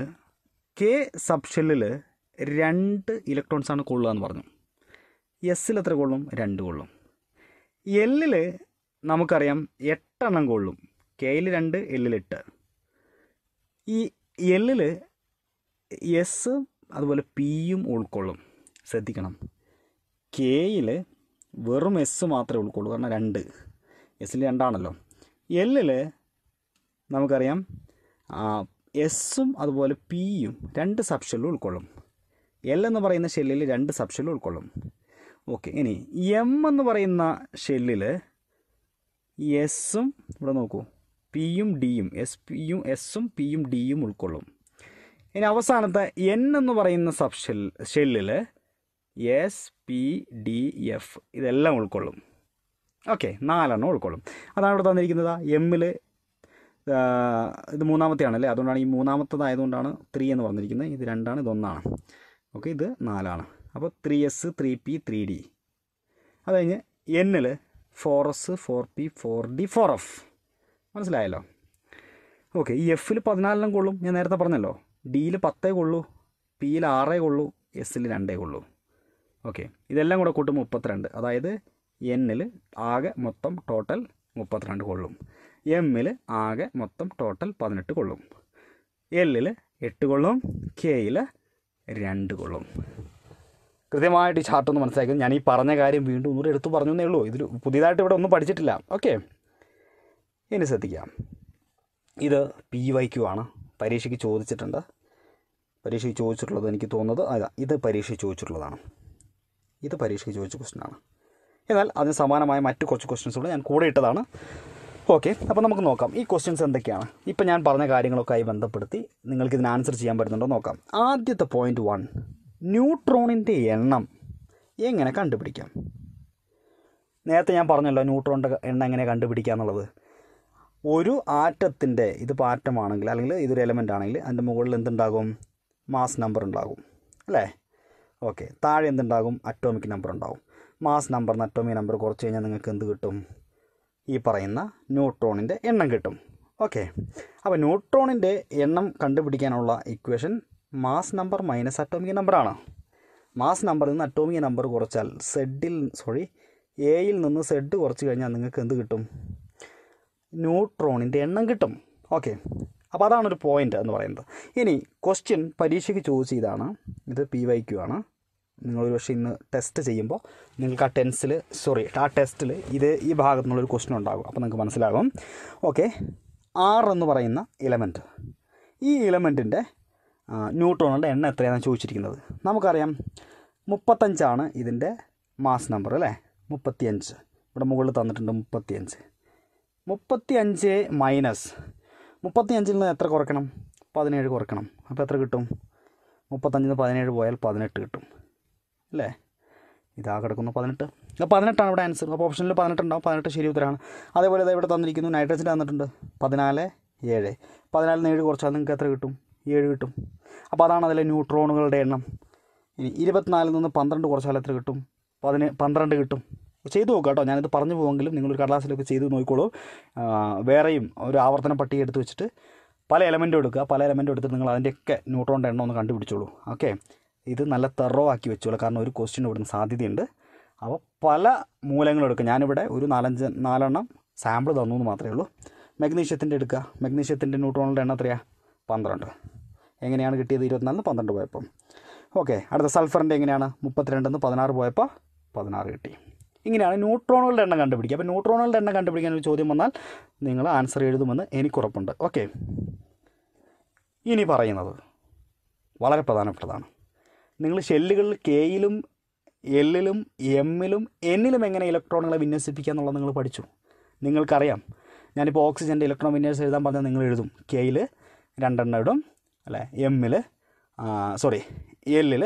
കെ സബ് ഷെല്ലിൽ രണ്ട് ഇലക്ട്രോൺസാണ് കൊള്ളുക എന്ന് പറഞ്ഞു എസ്സിൽ എത്ര കൊള്ളും രണ്ട് കൊള്ളും എല്ലിൽ നമുക്കറിയാം എട്ടെണ്ണം കൊള്ളും കെയിൽ രണ്ട് എല്ലിലെട്ട് ഈ എല്ലിൽ എസ് അതുപോലെ പിയും ഉൾക്കൊള്ളും ശ്രദ്ധിക്കണം കെയിൽ വെറും എസ് മാത്രമേ ഉൾക്കൊള്ളൂ കാരണം രണ്ട് എസ്സിൽ രണ്ടാണല്ലോ എല്ലിൽ നമുക്കറിയാം എസ്സും അതുപോലെ പിയും രണ്ട് സബ് ഉൾക്കൊള്ളും എൽ എന്ന് പറയുന്ന ഷെല്ലിൽ രണ്ട് സബ് ഉൾക്കൊള്ളും ഓക്കെ ഇനി എം എന്ന് പറയുന്ന ഷെല്ലിൽ എസും ഇവിടെ നോക്കൂ പിയും ഡിയും എസ് പിയും എസും പിയും ഡിയും ഉൾക്കൊള്ളും ഇനി അവസാനത്തെ എൻ എന്ന് പറയുന്ന സബ് ഷെൽ ഷെല്ലിൽ എസ് പി ഡി എഫ് ഇതെല്ലാം ഉൾക്കൊള്ളും ഓക്കെ നാലെണ്ണം ഉൾക്കൊള്ളും അതാണ് ഇവിടെ തന്നിരിക്കുന്നത് എമ്മിൽ ഇത് മൂന്നാമത്തെയാണ് അതുകൊണ്ടാണ് ഈ മൂന്നാമത്തതായതുകൊണ്ടാണ് ത്രീ എന്ന് പറഞ്ഞിരിക്കുന്നത് ഇത് രണ്ടാണ് ഇതൊന്നാണ് ഓക്കെ ഇത് നാലാണ് അപ്പോൾ three S three P three D അത് കഴിഞ്ഞ് എന്നിൽ four S four P four D four F മനസ്സിലായല്ലോ ഓക്കെ ഈ എഫിൽ പതിനാലിനും കൊള്ളും ഞാൻ നേരത്തെ പറഞ്ഞല്ലോ ഡിയിൽ പത്തേ കൊള്ളൂ പിയിൽ ആറേ കൊള്ളൂ എസിൽ രണ്ടേ കൊള്ളൂ ഓക്കെ ഇതെല്ലാം കൂടെ കൂട്ടും മുപ്പത്തിരണ്ട് അതായത് എന്നിൽ ആകെ മൊത്തം ടോട്ടൽ മുപ്പത്തിരണ്ട് കൊള്ളും എമ്മിൽ ആകെ മൊത്തം ടോട്ടൽ പതിനെട്ട് കൊള്ളും എല്ലിൽ എട്ട് കൊള്ളും കെയിൽ രണ്ട് കൊള്ളും കൃത്യമായിട്ട് ഈ ചാർട്ടൊന്ന് മനസ്സിലാക്കി ഞാൻ ഈ പറഞ്ഞ കാര്യം വീണ്ടും ഒന്നുകൂടെ എടുത്തു പറഞ്ഞു എന്നേ ഉള്ളൂ ഇതിൽ പുതിയതായിട്ട് ഇവിടെ ഒന്നും പഠിച്ചിട്ടില്ല ഓക്കെ ഇനി ശ്രദ്ധിക്കാം ഇത് പി വൈ ക്യു ആണ് പരീക്ഷയ്ക്ക് ചോദിച്ചിട്ടുണ്ട് പരീക്ഷയ്ക്ക് ചോദിച്ചിട്ടുള്ളത് എനിക്ക് തോന്നുന്നത് അതാ ഇത് പരീക്ഷയ്ക്ക് ചോദിച്ചിട്ടുള്ളതാണ് ഇത് പരീക്ഷയ്ക്ക് ചോദിച്ച ക്വസ്റ്റ്യനാണ് എന്നാൽ അതിന് സമാനമായ മറ്റു കുറച്ച് ക്വസ്റ്റ്യൻസുകൾ ഞാൻ കൂടെ ഇട്ടതാണ് ഓക്കെ അപ്പോൾ നമുക്ക് നോക്കാം ഈ ക്വസ്റ്റ്യൻസ് എന്തൊക്കെയാണ് ഇപ്പോൾ ഞാൻ പറഞ്ഞ കാര്യങ്ങളൊക്കെ ആയി ബന്ധപ്പെടുത്തി നിങ്ങൾക്ക് ഇതിന് ആൻസർ ചെയ്യാൻ പറ്റുന്നുണ്ടോ നോക്കാം ആദ്യത്തെ പോയിൻറ്റ് വൺ ന്യൂട്രോണിൻ്റെ എണ്ണം എങ്ങനെ കണ്ടുപിടിക്കാം നേരത്തെ ഞാൻ പറഞ്ഞല്ലോ ന്യൂട്രോണിൻ്റെ എണ്ണം എങ്ങനെ കണ്ടുപിടിക്കുക എന്നുള്ളത് ഒരു ആറ്റത്തിൻ്റെ ഇതിപ്പോൾ ആറ്റമാണെങ്കിൽ അല്ലെങ്കിൽ ഇതൊരു എലമെൻ്റ് ആണെങ്കിൽ അതിൻ്റെ മുകളിൽ എന്തുണ്ടാകും മാസ് നമ്പർ ഉണ്ടാകും അല്ലേ ഓക്കെ താഴെ എന്തുണ്ടാകും അറ്റോമിക് നമ്പർ ഉണ്ടാകും മാസ് നമ്പറിന് അറ്റോമിക് നമ്പർ കുറച്ച് കഴിഞ്ഞാൽ നിങ്ങൾക്ക് എന്ത് കിട്ടും ഈ പറയുന്ന ന്യൂട്രോണിൻ്റെ എണ്ണം കിട്ടും ഓക്കെ അപ്പോൾ ന്യൂട്രോണിൻ്റെ എണ്ണം കണ്ടുപിടിക്കാനുള്ള equation mass number minus atomic നമ്പറാണ് മാസ് നമ്പറിൽ നിന്ന് അറ്റോമിക് നമ്പർ കുറച്ചാൽ സെഡിൽ സോറി എയിൽ നിന്ന് സെഡ് കുറച്ച് കഴിഞ്ഞാൽ നിങ്ങൾക്ക് എന്ത് കിട്ടും ന്യൂട്രോണിൻ്റെ എണ്ണം കിട്ടും ഓക്കെ അപ്പോൾ അതാണ് ഒരു പോയിൻ്റ് എന്ന് പറയുന്നത് ഇനി ക്വസ്റ്റ്യൻ പരീക്ഷയ്ക്ക് ചോദിച്ച ഇത് പി വൈ ക്യു ആണ് നിങ്ങൾ ഒരു പക്ഷേ ഇന്ന് ടെസ്റ്റ് ചെയ്യുമ്പോൾ നിങ്ങൾക്ക് ആ ടെൻസിൽ സോറി ആ ടെസ്റ്റിൽ ഇത് ഈ ഭാഗത്തു നിന്നുള്ളൊരു ക്വസ്റ്റ്യൻ ഉണ്ടാകും അപ്പോൾ നിങ്ങൾക്ക് മനസ്സിലാകും ഓക്കെ ആർ എന്ന് പറയുന്ന ഇലമെൻറ്റ് ഈ ഇലമെൻറ്റിൻ്റെ ന്യൂട്രോണുകളുടെ എണ്ണം എത്രയാണെന്ന് ചോദിച്ചിരിക്കുന്നത് നമുക്കറിയാം മുപ്പത്തഞ്ചാണ് ഇതിൻ്റെ മാസ് നമ്പർ അല്ലേ മുപ്പത്തിയഞ്ച് ഇവിടെ മുകളിൽ തന്നിട്ടുണ്ട് മുപ്പത്തിയഞ്ച് മുപ്പത്തിയഞ്ച് മൈനസ് മുപ്പത്തിയഞ്ചിൽ നിന്ന് എത്ര കുറയ്ക്കണം പതിനേഴ് കുറയ്ക്കണം അപ്പോൾ എത്ര കിട്ടും മുപ്പത്തഞ്ചിൽ നിന്ന് പതിനേഴ് പോയാൽ പതിനെട്ട് കിട്ടും അല്ലേ ഇതാ കിടക്കുന്നു പതിനെട്ട് അപ്പോൾ പതിനെട്ടാണ് ഇവിടെ ആൻസർ അപ്പോൾ ഓപ്ഷനിൽ പതിനെട്ടുണ്ടാവും പതിനെട്ട് ശരി ഉത്തരമാണ് അതേപോലെ ഇവിടെ തന്നിരിക്കുന്നു നൈട്രജൻ തന്നിട്ടുണ്ട് പതിനാല് ഏഴ് നിന്ന് ഏഴ് കുറച്ചാൽ നിങ്ങൾക്ക് എത്ര കിട്ടും ഏഴ് കിട്ടും അപ്പോൾ അതാണ് അതിലെ ന്യൂട്രോണുകളുടെ എണ്ണം ഇനി ഇരുപത്തിനാലിൽ നിന്ന് പന്ത്രണ്ട് കുറച്ചാൽ എത്ര കിട്ടും പതിന് പന്ത്രണ്ട് കിട്ടും ചെയ്തു നോക്കുക കേട്ടോ ഞാനിത് പറഞ്ഞു പോകുമെങ്കിലും നിങ്ങളൊരു കടലാസിലൊക്കെ ചെയ്ത് നോക്കിക്കോളൂ വേറെയും ഒരു ആവർത്തന പട്ടിക എടുത്ത് വെച്ചിട്ട് പല എലമെൻറ്റും എടുക്കുക പല എലമെൻറ്റും എടുത്തിട്ട് നിങ്ങൾ അതിൻ്റെയൊക്കെ ന്യൂട്രോണിൻ്റെ എണ്ണം ഒന്ന് കണ്ടുപിടിച്ചോളൂ ഓക്കെ ഇത് നല്ല തെറോ ആക്കി വെച്ചോളൂ കാരണം ഒരു ക്വസ്റ്റ്യൻ ഇവിടുന്ന് സാധ്യതയുണ്ട് അപ്പോൾ പല മൂലങ്ങളും എടുക്കുക ഞാനിവിടെ ഒരു നാലഞ്ച് നാലെണ്ണം സാമ്പിൾ തന്നു എന്ന് മാത്രമേ ഉള്ളൂ മഗ്നീഷ്യത്തിൻ്റെ എടുക്കുക മഗ്നീഷ്യത്തിൻ്റെ ന്യൂട്രോണിൻ്റെ എണ്ണം എത്രയാണ് പന്ത്രണ്ട് എങ്ങനെയാണ് കിട്ടിയത് ഇരുപത്തിനാലിന് പന്ത്രണ്ട് പോയപ്പോൾ ഓക്കെ അടുത്ത സൾഫറിൻ്റെ എങ്ങനെയാണ് നിന്ന് പതിനാറ് പോയപ്പോൾ പതിനാറ് കിട്ടി ഇങ്ങനെയാണ് ന്യൂട്രോണുകളുടെ എണ്ണം കണ്ടുപിടിക്കുക അപ്പോൾ ന്യൂട്രോണുകളുടെ എണ്ണം കണ്ടുപിടിക്കാൻ ഒരു ചോദ്യം വന്നാൽ നിങ്ങൾ ആൻസർ എഴുതുമെന്ന് എനിക്കുറപ്പുണ്ട് ഓക്കെ ഇനി പറയുന്നത് വളരെ പ്രധാനപ്പെട്ടതാണ് നിങ്ങൾ ഷെല്ലുകളിൽ കെയിലും എല്ലിലും എമ്മിലും എന്നിലും എങ്ങനെ ഇലക്ട്രോണുകളെ വിന്യസിപ്പിക്കുക എന്നുള്ളത് നിങ്ങൾ പഠിച്ചു നിങ്ങൾക്കറിയാം ഞാനിപ്പോൾ ഓക്സിജൻ്റെ ഇലക്ട്രോൺ വിന്യാസം എഴുതാൻ പറഞ്ഞാൽ നിങ്ങൾ എഴുതും കെയിൽ രണ്ടെണ്ണം ഇടും അല്ലേ എമ്മിൽ സോറി എല്ലിൽ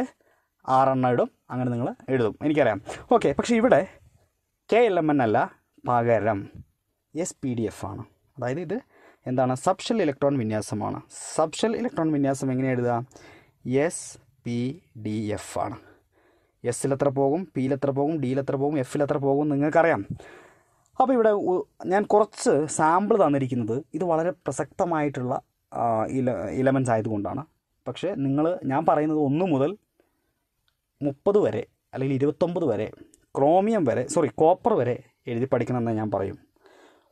ആറെണ്ണം ഇടും അങ്ങനെ നിങ്ങൾ എഴുതും എനിക്കറിയാം ഓക്കെ പക്ഷേ ഇവിടെ കെ എൽ എം എൻ അല്ല പകരം എസ് പി ഡി എഫ് ആണ് അതായത് ഇത് എന്താണ് സബ്ഷൽ ഇലക്ട്രോൺ വിന്യാസമാണ് സബ്ഷൽ ഇലക്ട്രോൺ വിന്യാസം എങ്ങനെ എഴുതുക എസ് പി ഡി എഫ് ആണ് എസ്സിൽ എത്ര പോകും പിയിൽ എത്ര പോകും ഡിയിൽ എത്ര പോകും എഫിൽ എത്ര പോകും നിങ്ങൾക്കറിയാം അപ്പോൾ ഇവിടെ ഞാൻ കുറച്ച് സാമ്പിൾ തന്നിരിക്കുന്നത് ഇത് വളരെ പ്രസക്തമായിട്ടുള്ള ഇല ഇലമെൻസ് ആയതുകൊണ്ടാണ് പക്ഷേ നിങ്ങൾ ഞാൻ പറയുന്നത് ഒന്ന് മുതൽ മുപ്പത് വരെ അല്ലെങ്കിൽ ഇരുപത്തൊമ്പത് വരെ ക്രോമിയം വരെ സോറി കോപ്പർ വരെ എഴുതി പഠിക്കണമെന്ന് ഞാൻ പറയും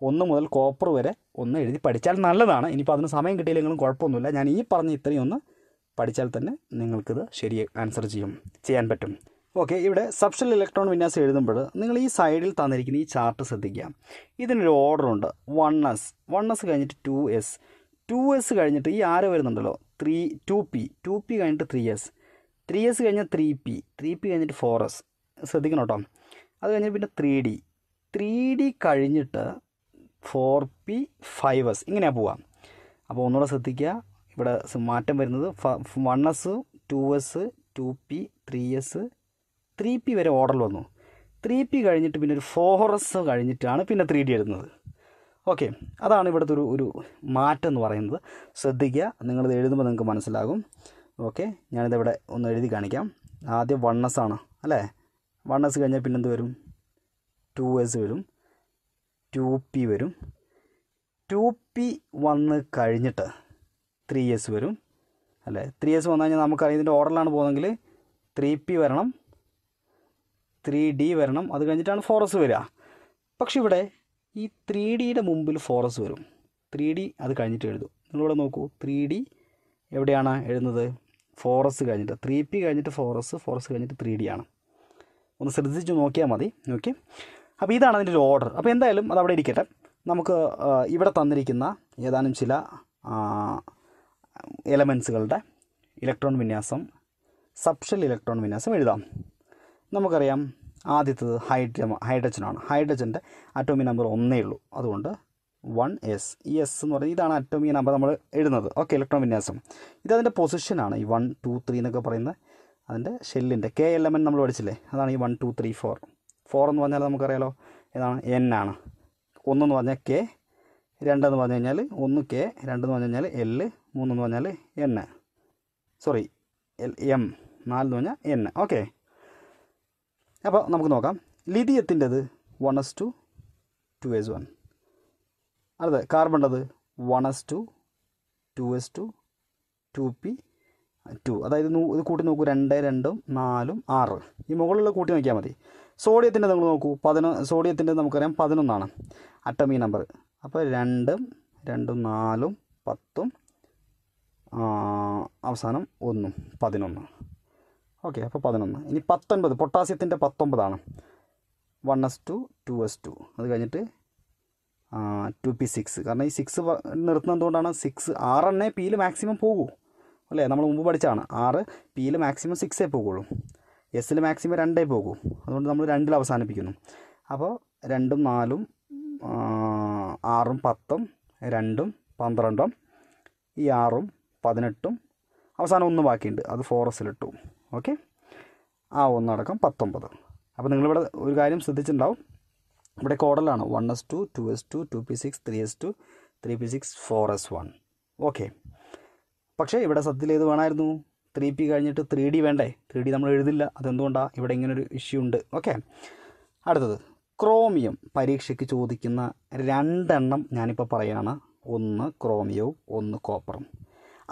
ഒന്ന് മുതൽ കോപ്പർ വരെ ഒന്ന് എഴുതി പഠിച്ചാൽ നല്ലതാണ് ഇനിയിപ്പോൾ അതിന് സമയം കിട്ടിയില്ലെങ്കിലും കുഴപ്പമൊന്നുമില്ല ഞാൻ ഈ പറഞ്ഞ ഇത്രയും ഒന്ന് പഠിച്ചാൽ തന്നെ നിങ്ങൾക്കിത് ശരി ആൻസർ ചെയ്യും ചെയ്യാൻ പറ്റും ഓക്കെ ഇവിടെ സബ്ഷൽ ഇലക്ട്രോൺ വിന്യാസം എഴുതുമ്പോൾ നിങ്ങൾ ഈ സൈഡിൽ തന്നിരിക്കുന്ന ഈ ചാർട്ട് ശ്രദ്ധിക്കുക ഇതിനൊരു ഓർഡറുണ്ട് വൺ എസ് വൺ എസ് കഴിഞ്ഞിട്ട് ടു എസ് ടു എസ് കഴിഞ്ഞിട്ട് ഈ ആറ് വരുന്നുണ്ടല്ലോ three two P two P കഴിഞ്ഞിട്ട് ത്രീ എസ് ത്രീ എസ് കഴിഞ്ഞാൽ ത്രീ പി ത്രീ പി കഴിഞ്ഞിട്ട് ഫോർ എസ് ശ്രദ്ധിക്കണം കേട്ടോ അത് കഴിഞ്ഞ് പിന്നെ ത്രീ ഡി ത്രീ ഡി കഴിഞ്ഞിട്ട് ഫോർ പി ഫൈവ് എസ് ഇങ്ങനെയാണ് പോവാം അപ്പോൾ ഒന്നുകൂടെ ശ്രദ്ധിക്കുക ഇവിടെ മാറ്റം വരുന്നത് one S two S two P three S three P വരെ ഓർഡർ വന്നു ത്രീ പി കഴിഞ്ഞിട്ട് പിന്നെ ഒരു ഫോർ എസ് കഴിഞ്ഞിട്ടാണ് പിന്നെ ത്രീ ഡി വരുന്നത് ഓക്കെ അതാണ് ഇവിടുത്തെ ഒരു ഒരു മാറ്റം എന്ന് പറയുന്നത് ശ്രദ്ധിക്കുക നിങ്ങളിത് എഴുതുമ്പോൾ നിങ്ങൾക്ക് മനസ്സിലാകും ഓക്കെ ഞാനിതിവിടെ ഒന്ന് എഴുതി കാണിക്കാം ആദ്യം ആണ് അല്ലേ വണ്ണസ് കഴിഞ്ഞാൽ പിന്നെന്ത് വരും ടു എസ് വരും ടു പി വരും ടു പി വന്ന് കഴിഞ്ഞിട്ട് ത്രീ എസ് വരും അല്ലേ ത്രീ എസ് വന്നു കഴിഞ്ഞാൽ നമുക്കറിയാം ഇതിൻ്റെ ഓർഡറിലാണ് പോകുന്നതെങ്കിൽ ത്രീ പി വരണം ത്രീ ഡി വരണം അത് കഴിഞ്ഞിട്ടാണ് ഫോർ എസ് വരിക പക്ഷെ ഇവിടെ ഈ ത്രീ ഡിയുടെ മുമ്പിൽ ഫോറസ് വരും ത്രീ ഡി അത് കഴിഞ്ഞിട്ട് എഴുതും നിങ്ങളിവിടെ നോക്കൂ ത്രീ ഡി എവിടെയാണ് എഴുതുന്നത് ഫോറസ് കഴിഞ്ഞിട്ട് ത്രീ പി കഴിഞ്ഞിട്ട് ഫോറസ് ഫോറസ് കഴിഞ്ഞിട്ട് ത്രീ ഡി ആണ് ഒന്ന് ശ്രദ്ധിച്ച് നോക്കിയാൽ മതി ഓക്കെ അപ്പോൾ ഇതാണ് അതിൻ്റെ ഒരു ഓർഡർ അപ്പോൾ എന്തായാലും അത് അവിടെ ഇരിക്കട്ടെ നമുക്ക് ഇവിടെ തന്നിരിക്കുന്ന ഏതാനും ചില എലമെൻസുകളുടെ ഇലക്ട്രോൺ വിന്യാസം സബ്ഷൽ ഇലക്ട്രോൺ വിന്യാസം എഴുതാം നമുക്കറിയാം ആദ്യത്തത് ഹൈഡ്രജൻ ഹൈഡ്രജനാണ് ഹൈഡ്രജൻ്റെ അറ്റോമി നമ്പർ ഒന്നേ ഉള്ളൂ അതുകൊണ്ട് വൺ എസ് ഈ എസ് എന്ന് പറയുന്നത് ഇതാണ് അറ്റോമി നമ്പർ നമ്മൾ എഴുതുന്നത് ഓക്കെ ഇലക്ട്രോൺ വിന്യാസം ഇതതിൻ്റെ പൊസിഷനാണ് ഈ വൺ ടു ത്രീ എന്നൊക്കെ പറയുന്നത് അതിൻ്റെ ഷെല്ലിൻ്റെ കെ എൽ എം എൻ നമ്മൾ പഠിച്ചില്ലേ അതാണ് ഈ one two three four four എന്ന് പറഞ്ഞാൽ നമുക്കറിയാലോ ഏതാണ് എൻ ആണ് ഒന്നെന്ന് പറഞ്ഞാൽ കെ രണ്ടെന്ന് പറഞ്ഞു കഴിഞ്ഞാൽ ഒന്ന് കെ രണ്ടെന്ന് പറഞ്ഞു കഴിഞ്ഞാൽ എൽ മൂന്നെന്ന് പറഞ്ഞാൽ എൻ സോറി എൽ എം നാലെന്ന് പറഞ്ഞാൽ എൻ ഓക്കെ അപ്പോൾ നമുക്ക് നോക്കാം ലിഥിയത്തിൻ്റെത് one S two two S one അടുത്ത കാർബണിൻ്റെത് one S two two S two two P two അതായത് ഇത് കൂട്ടി നോക്കൂ രണ്ട് രണ്ടും നാലും ആറ് ഈ മുകളിലുള്ള കൂട്ടി നോക്കിയാൽ മതി സോഡിയത്തിൻ്റെ നിങ്ങൾ നോക്കൂ പതിനൊന്ന് സോഡിയത്തിൻ്റെ നമുക്കറിയാം പതിനൊന്നാണ് അറ്റമി നമ്പർ e അപ്പോൾ രണ്ടും രണ്ടും നാലും പത്തും അവസാനം ഒന്നും പതിനൊന്ന് ഓക്കെ അപ്പോൾ പതിനൊന്ന് ഇനി പത്തൊൻപത് പൊട്ടാസ്യത്തിൻ്റെ പത്തൊമ്പതാണ് one S two two S two അത് കഴിഞ്ഞിട്ട് ടു പി സിക്സ് കാരണം ഈ സിക്സ് നിർത്തുന്നത് എന്തുകൊണ്ടാണ് സിക്സ് ആറ് എണ്ണേ പിയിൽ മാക്സിമം പോകൂ അല്ലേ നമ്മൾ മുമ്പ് പഠിച്ചാണ് ആറ് പിയിൽ മാക്സിമം സിക്സേ പോകുള്ളൂ എസ്സിൽ മാക്സിമം രണ്ടേ പോകൂ അതുകൊണ്ട് നമ്മൾ രണ്ടിൽ അവസാനിപ്പിക്കുന്നു അപ്പോൾ രണ്ടും നാലും ആറും പത്തും രണ്ടും പന്ത്രണ്ടും ഈ ആറും പതിനെട്ടും അവസാനം ഒന്ന് ബാക്കിയുണ്ട് അത് ഫോറസ്റ്റിലിട്ടു ഓക്കെ ആ ഒന്നടക്കം പത്തൊമ്പത് അപ്പോൾ നിങ്ങളിവിടെ ഒരു കാര്യം ശ്രദ്ധിച്ചിട്ടുണ്ടാവും ഇവിടെ കോഡലാണ് one S two two S two two P six three S two three P six four S one okay പക്ഷേ ഇവിടെ സത്യത്തിൽ ഏത് വേണമായിരുന്നു ത്രീ പി കഴിഞ്ഞിട്ട് ത്രീ ഡി വേണ്ടേ ത്രീ ഡി നമ്മൾ എഴുതില്ല അതെന്തുകൊണ്ടാണ് ഇവിടെ ഇങ്ങനൊരു ഇഷ്യൂ ഉണ്ട് ഓക്കെ അടുത്തത് ക്രോമിയം പരീക്ഷയ്ക്ക് ചോദിക്കുന്ന രണ്ടെണ്ണം ഞാനിപ്പോൾ പറയുകയാണ് ഒന്ന് ക്രോമിയവും ഒന്ന് കോപ്പറും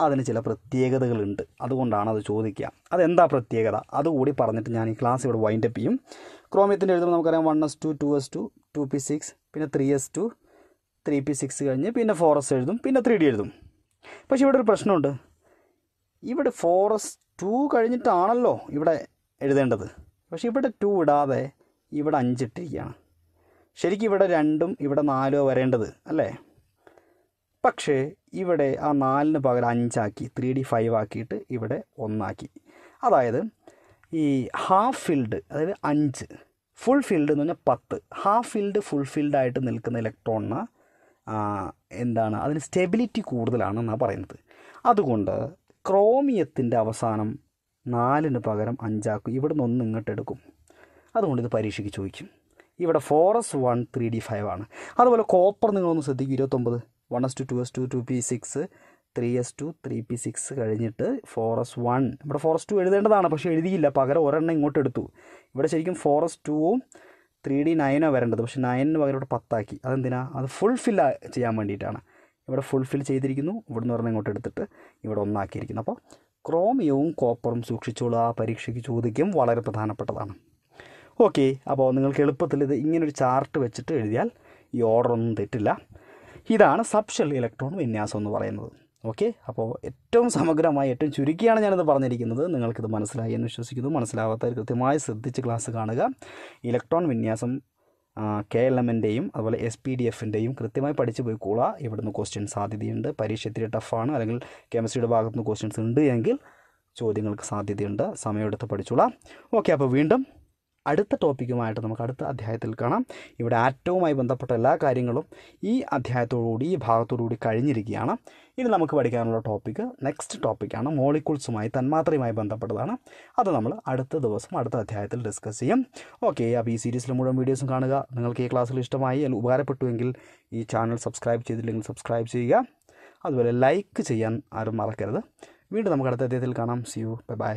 അതിന് ചില പ്രത്യേകതകളുണ്ട് അതുകൊണ്ടാണ് അത് ചോദിക്കുക അതെന്താ പ്രത്യേകത അതുകൂടി പറഞ്ഞിട്ട് ഞാൻ ഈ ക്ലാസ് ഇവിടെ വൈൻഡ് അപ്പ് ചെയ്യും ക്രോമിയത്തിൻ്റെ എഴുതുമ്പോൾ നമുക്കറിയാം one S two two S two two P six പിന്നെ three S two three P six കഴിഞ്ഞ് പിന്നെ ഫോർ എസ് എഴുതും പിന്നെ ത്രീ ഡി എഴുതും പക്ഷേ ഇവിടെ ഒരു പ്രശ്നമുണ്ട് ഇവിടെ ഫോർ എസ് ടു കഴിഞ്ഞിട്ടാണല്ലോ ഇവിടെ എഴുതേണ്ടത് പക്ഷേ ഇവിടെ ടു ഇടാതെ ഇവിടെ അഞ്ചിട്ടിരിക്കുകയാണ് ശരിക്കും ഇവിടെ രണ്ടും ഇവിടെ നാലോ വരേണ്ടത് അല്ലേ പക്ഷേ ഇവിടെ ആ നാലിന് പകരം അഞ്ചാക്കി ത്രീ ഡി ഫൈവ് ആക്കിയിട്ട് ഇവിടെ ഒന്നാക്കി അതായത് ഈ ഹാഫ് ഫീൽഡ് അതായത് അഞ്ച് ഫുൾ ഫീൽഡ് എന്ന് പറഞ്ഞാൽ പത്ത് ഹാഫ് ഫീൽഡ് ഫുൾ ഫീൽഡായിട്ട് നിൽക്കുന്ന ഇലക്ട്രോണിന് എന്താണ് അതിന് സ്റ്റെബിലിറ്റി കൂടുതലാണെന്നാണ് പറയുന്നത് അതുകൊണ്ട് ക്രോമിയത്തിൻ്റെ അവസാനം നാലിന് പകരം അഞ്ചാക്കും നിന്ന് ഒന്ന് ഇങ്ങോട്ട് എടുക്കും അതുകൊണ്ട് ഇത് പരീക്ഷയ്ക്ക് ചോദിക്കും ഇവിടെ four S one three D five ആണ് അതുപോലെ കോപ്പർ നിങ്ങളൊന്ന് ശ്രദ്ധിക്കും ഇരുപത്തൊമ്പത് one S two two S two two P six three S two three P six കഴിഞ്ഞിട്ട് ഫോർ എസ് വൺ ഇവിടെ ഫോർ എസ് ടു എഴുതേണ്ടതാണ് പക്ഷേ എഴുതിയില്ല പകരം ഒരെണ്ണം ഇങ്ങോട്ട് എടുത്തു ഇവിടെ ശരിക്കും ഫോർ എസ് ടുവും ത്രീ ഡി നയനോ വരേണ്ടത് പക്ഷേ നയനിന് പകരം ഇവിടെ പത്താക്കി അതെന്തിനാ അത് ഫുൾഫിൽ ചെയ്യാൻ വേണ്ടിയിട്ടാണ് ഇവിടെ ഫുൾഫിൽ ചെയ്തിരിക്കുന്നു ഇവിടെ നിന്ന് പറഞ്ഞാൽ ഇങ്ങോട്ട് എടുത്തിട്ട് ഇവിടെ ഒന്നാക്കിയിരിക്കുന്നു അപ്പോൾ ക്രോമിയവും കോപ്പറും സൂക്ഷിച്ചോളൂ ആ പരീക്ഷയ്ക്ക് ചോദിക്കും വളരെ പ്രധാനപ്പെട്ടതാണ് ഓക്കെ അപ്പോൾ നിങ്ങൾക്ക് എളുപ്പത്തിൽ ഇത് ഇങ്ങനൊരു ചാർട്ട് വെച്ചിട്ട് എഴുതിയാൽ ഈ ഓർഡർ ഒന്നും തെറ്റില്ല ഇതാണ് സബ്ഷൽ ഇലക്ട്രോൺ വിന്യാസം എന്ന് പറയുന്നത് ഓക്കെ അപ്പോൾ ഏറ്റവും സമഗ്രമായി ഏറ്റവും ചുരുക്കിയാണ് ഞാനിത് പറഞ്ഞിരിക്കുന്നത് നിങ്ങൾക്കിത് മനസ്സിലായി എന്ന് വിശ്വസിക്കുന്നു മനസ്സിലാവാത്തവർ കൃത്യമായി ശ്രദ്ധിച്ച് ക്ലാസ് കാണുക ഇലക്ട്രോൺ വിന്യാസം കെ എൽ എമ്മിൻ്റെയും അതുപോലെ എസ് പി ഡി എഫിൻ്റെയും കൃത്യമായി പഠിച്ചു പോയിക്കോളുക ഇവിടുന്ന് ക്വസ്റ്റ്യൻ സാധ്യതയുണ്ട് പരീക്ഷ ഇത്തിരി ടഫാണ് അല്ലെങ്കിൽ കെമിസ്ട്രിയുടെ ഭാഗത്തുനിന്ന് ക്വസ്റ്റ്യൻസ് ഉണ്ട് എങ്കിൽ ചോദ്യങ്ങൾക്ക് സാധ്യതയുണ്ട് സമയമെടുത്ത് പഠിച്ചോളാം ഓക്കെ അപ്പോൾ വീണ്ടും അടുത്ത ടോപ്പിക്കുമായിട്ട് നമുക്ക് അടുത്ത അധ്യായത്തിൽ കാണാം ഇവിടെ ആറ്റവുമായി ബന്ധപ്പെട്ട എല്ലാ കാര്യങ്ങളും ഈ അധ്യായത്തോടുകൂടി ഈ ഭാഗത്തോടുകൂടി കഴിഞ്ഞിരിക്കുകയാണ് ഇനി നമുക്ക് പഠിക്കാനുള്ള ടോപ്പിക്ക് നെക്സ്റ്റ് ടോപ്പിക്കാണ് മോളിക്കുൾസുമായി തന്മാത്രയുമായി ബന്ധപ്പെട്ടതാണ് അത് നമ്മൾ അടുത്ത ദിവസം അടുത്ത അധ്യായത്തിൽ ഡിസ്കസ് ചെയ്യും ഓക്കെ അപ്പോൾ ഈ സീരീസിൽ മുഴുവൻ വീഡിയോസും കാണുക നിങ്ങൾക്ക് ഈ ക്ലാസ്സിൽ ഇഷ്ടമായി ഉപകാരപ്പെട്ടുവെങ്കിൽ ഈ ചാനൽ സബ്സ്ക്രൈബ് ചെയ്തില്ലെങ്കിൽ സബ്സ്ക്രൈബ് ചെയ്യുക അതുപോലെ ലൈക്ക് ചെയ്യാൻ ആരും മറക്കരുത് വീണ്ടും നമുക്ക് അടുത്ത അധ്യായത്തിൽ കാണാം സി യു ബൈ ബൈ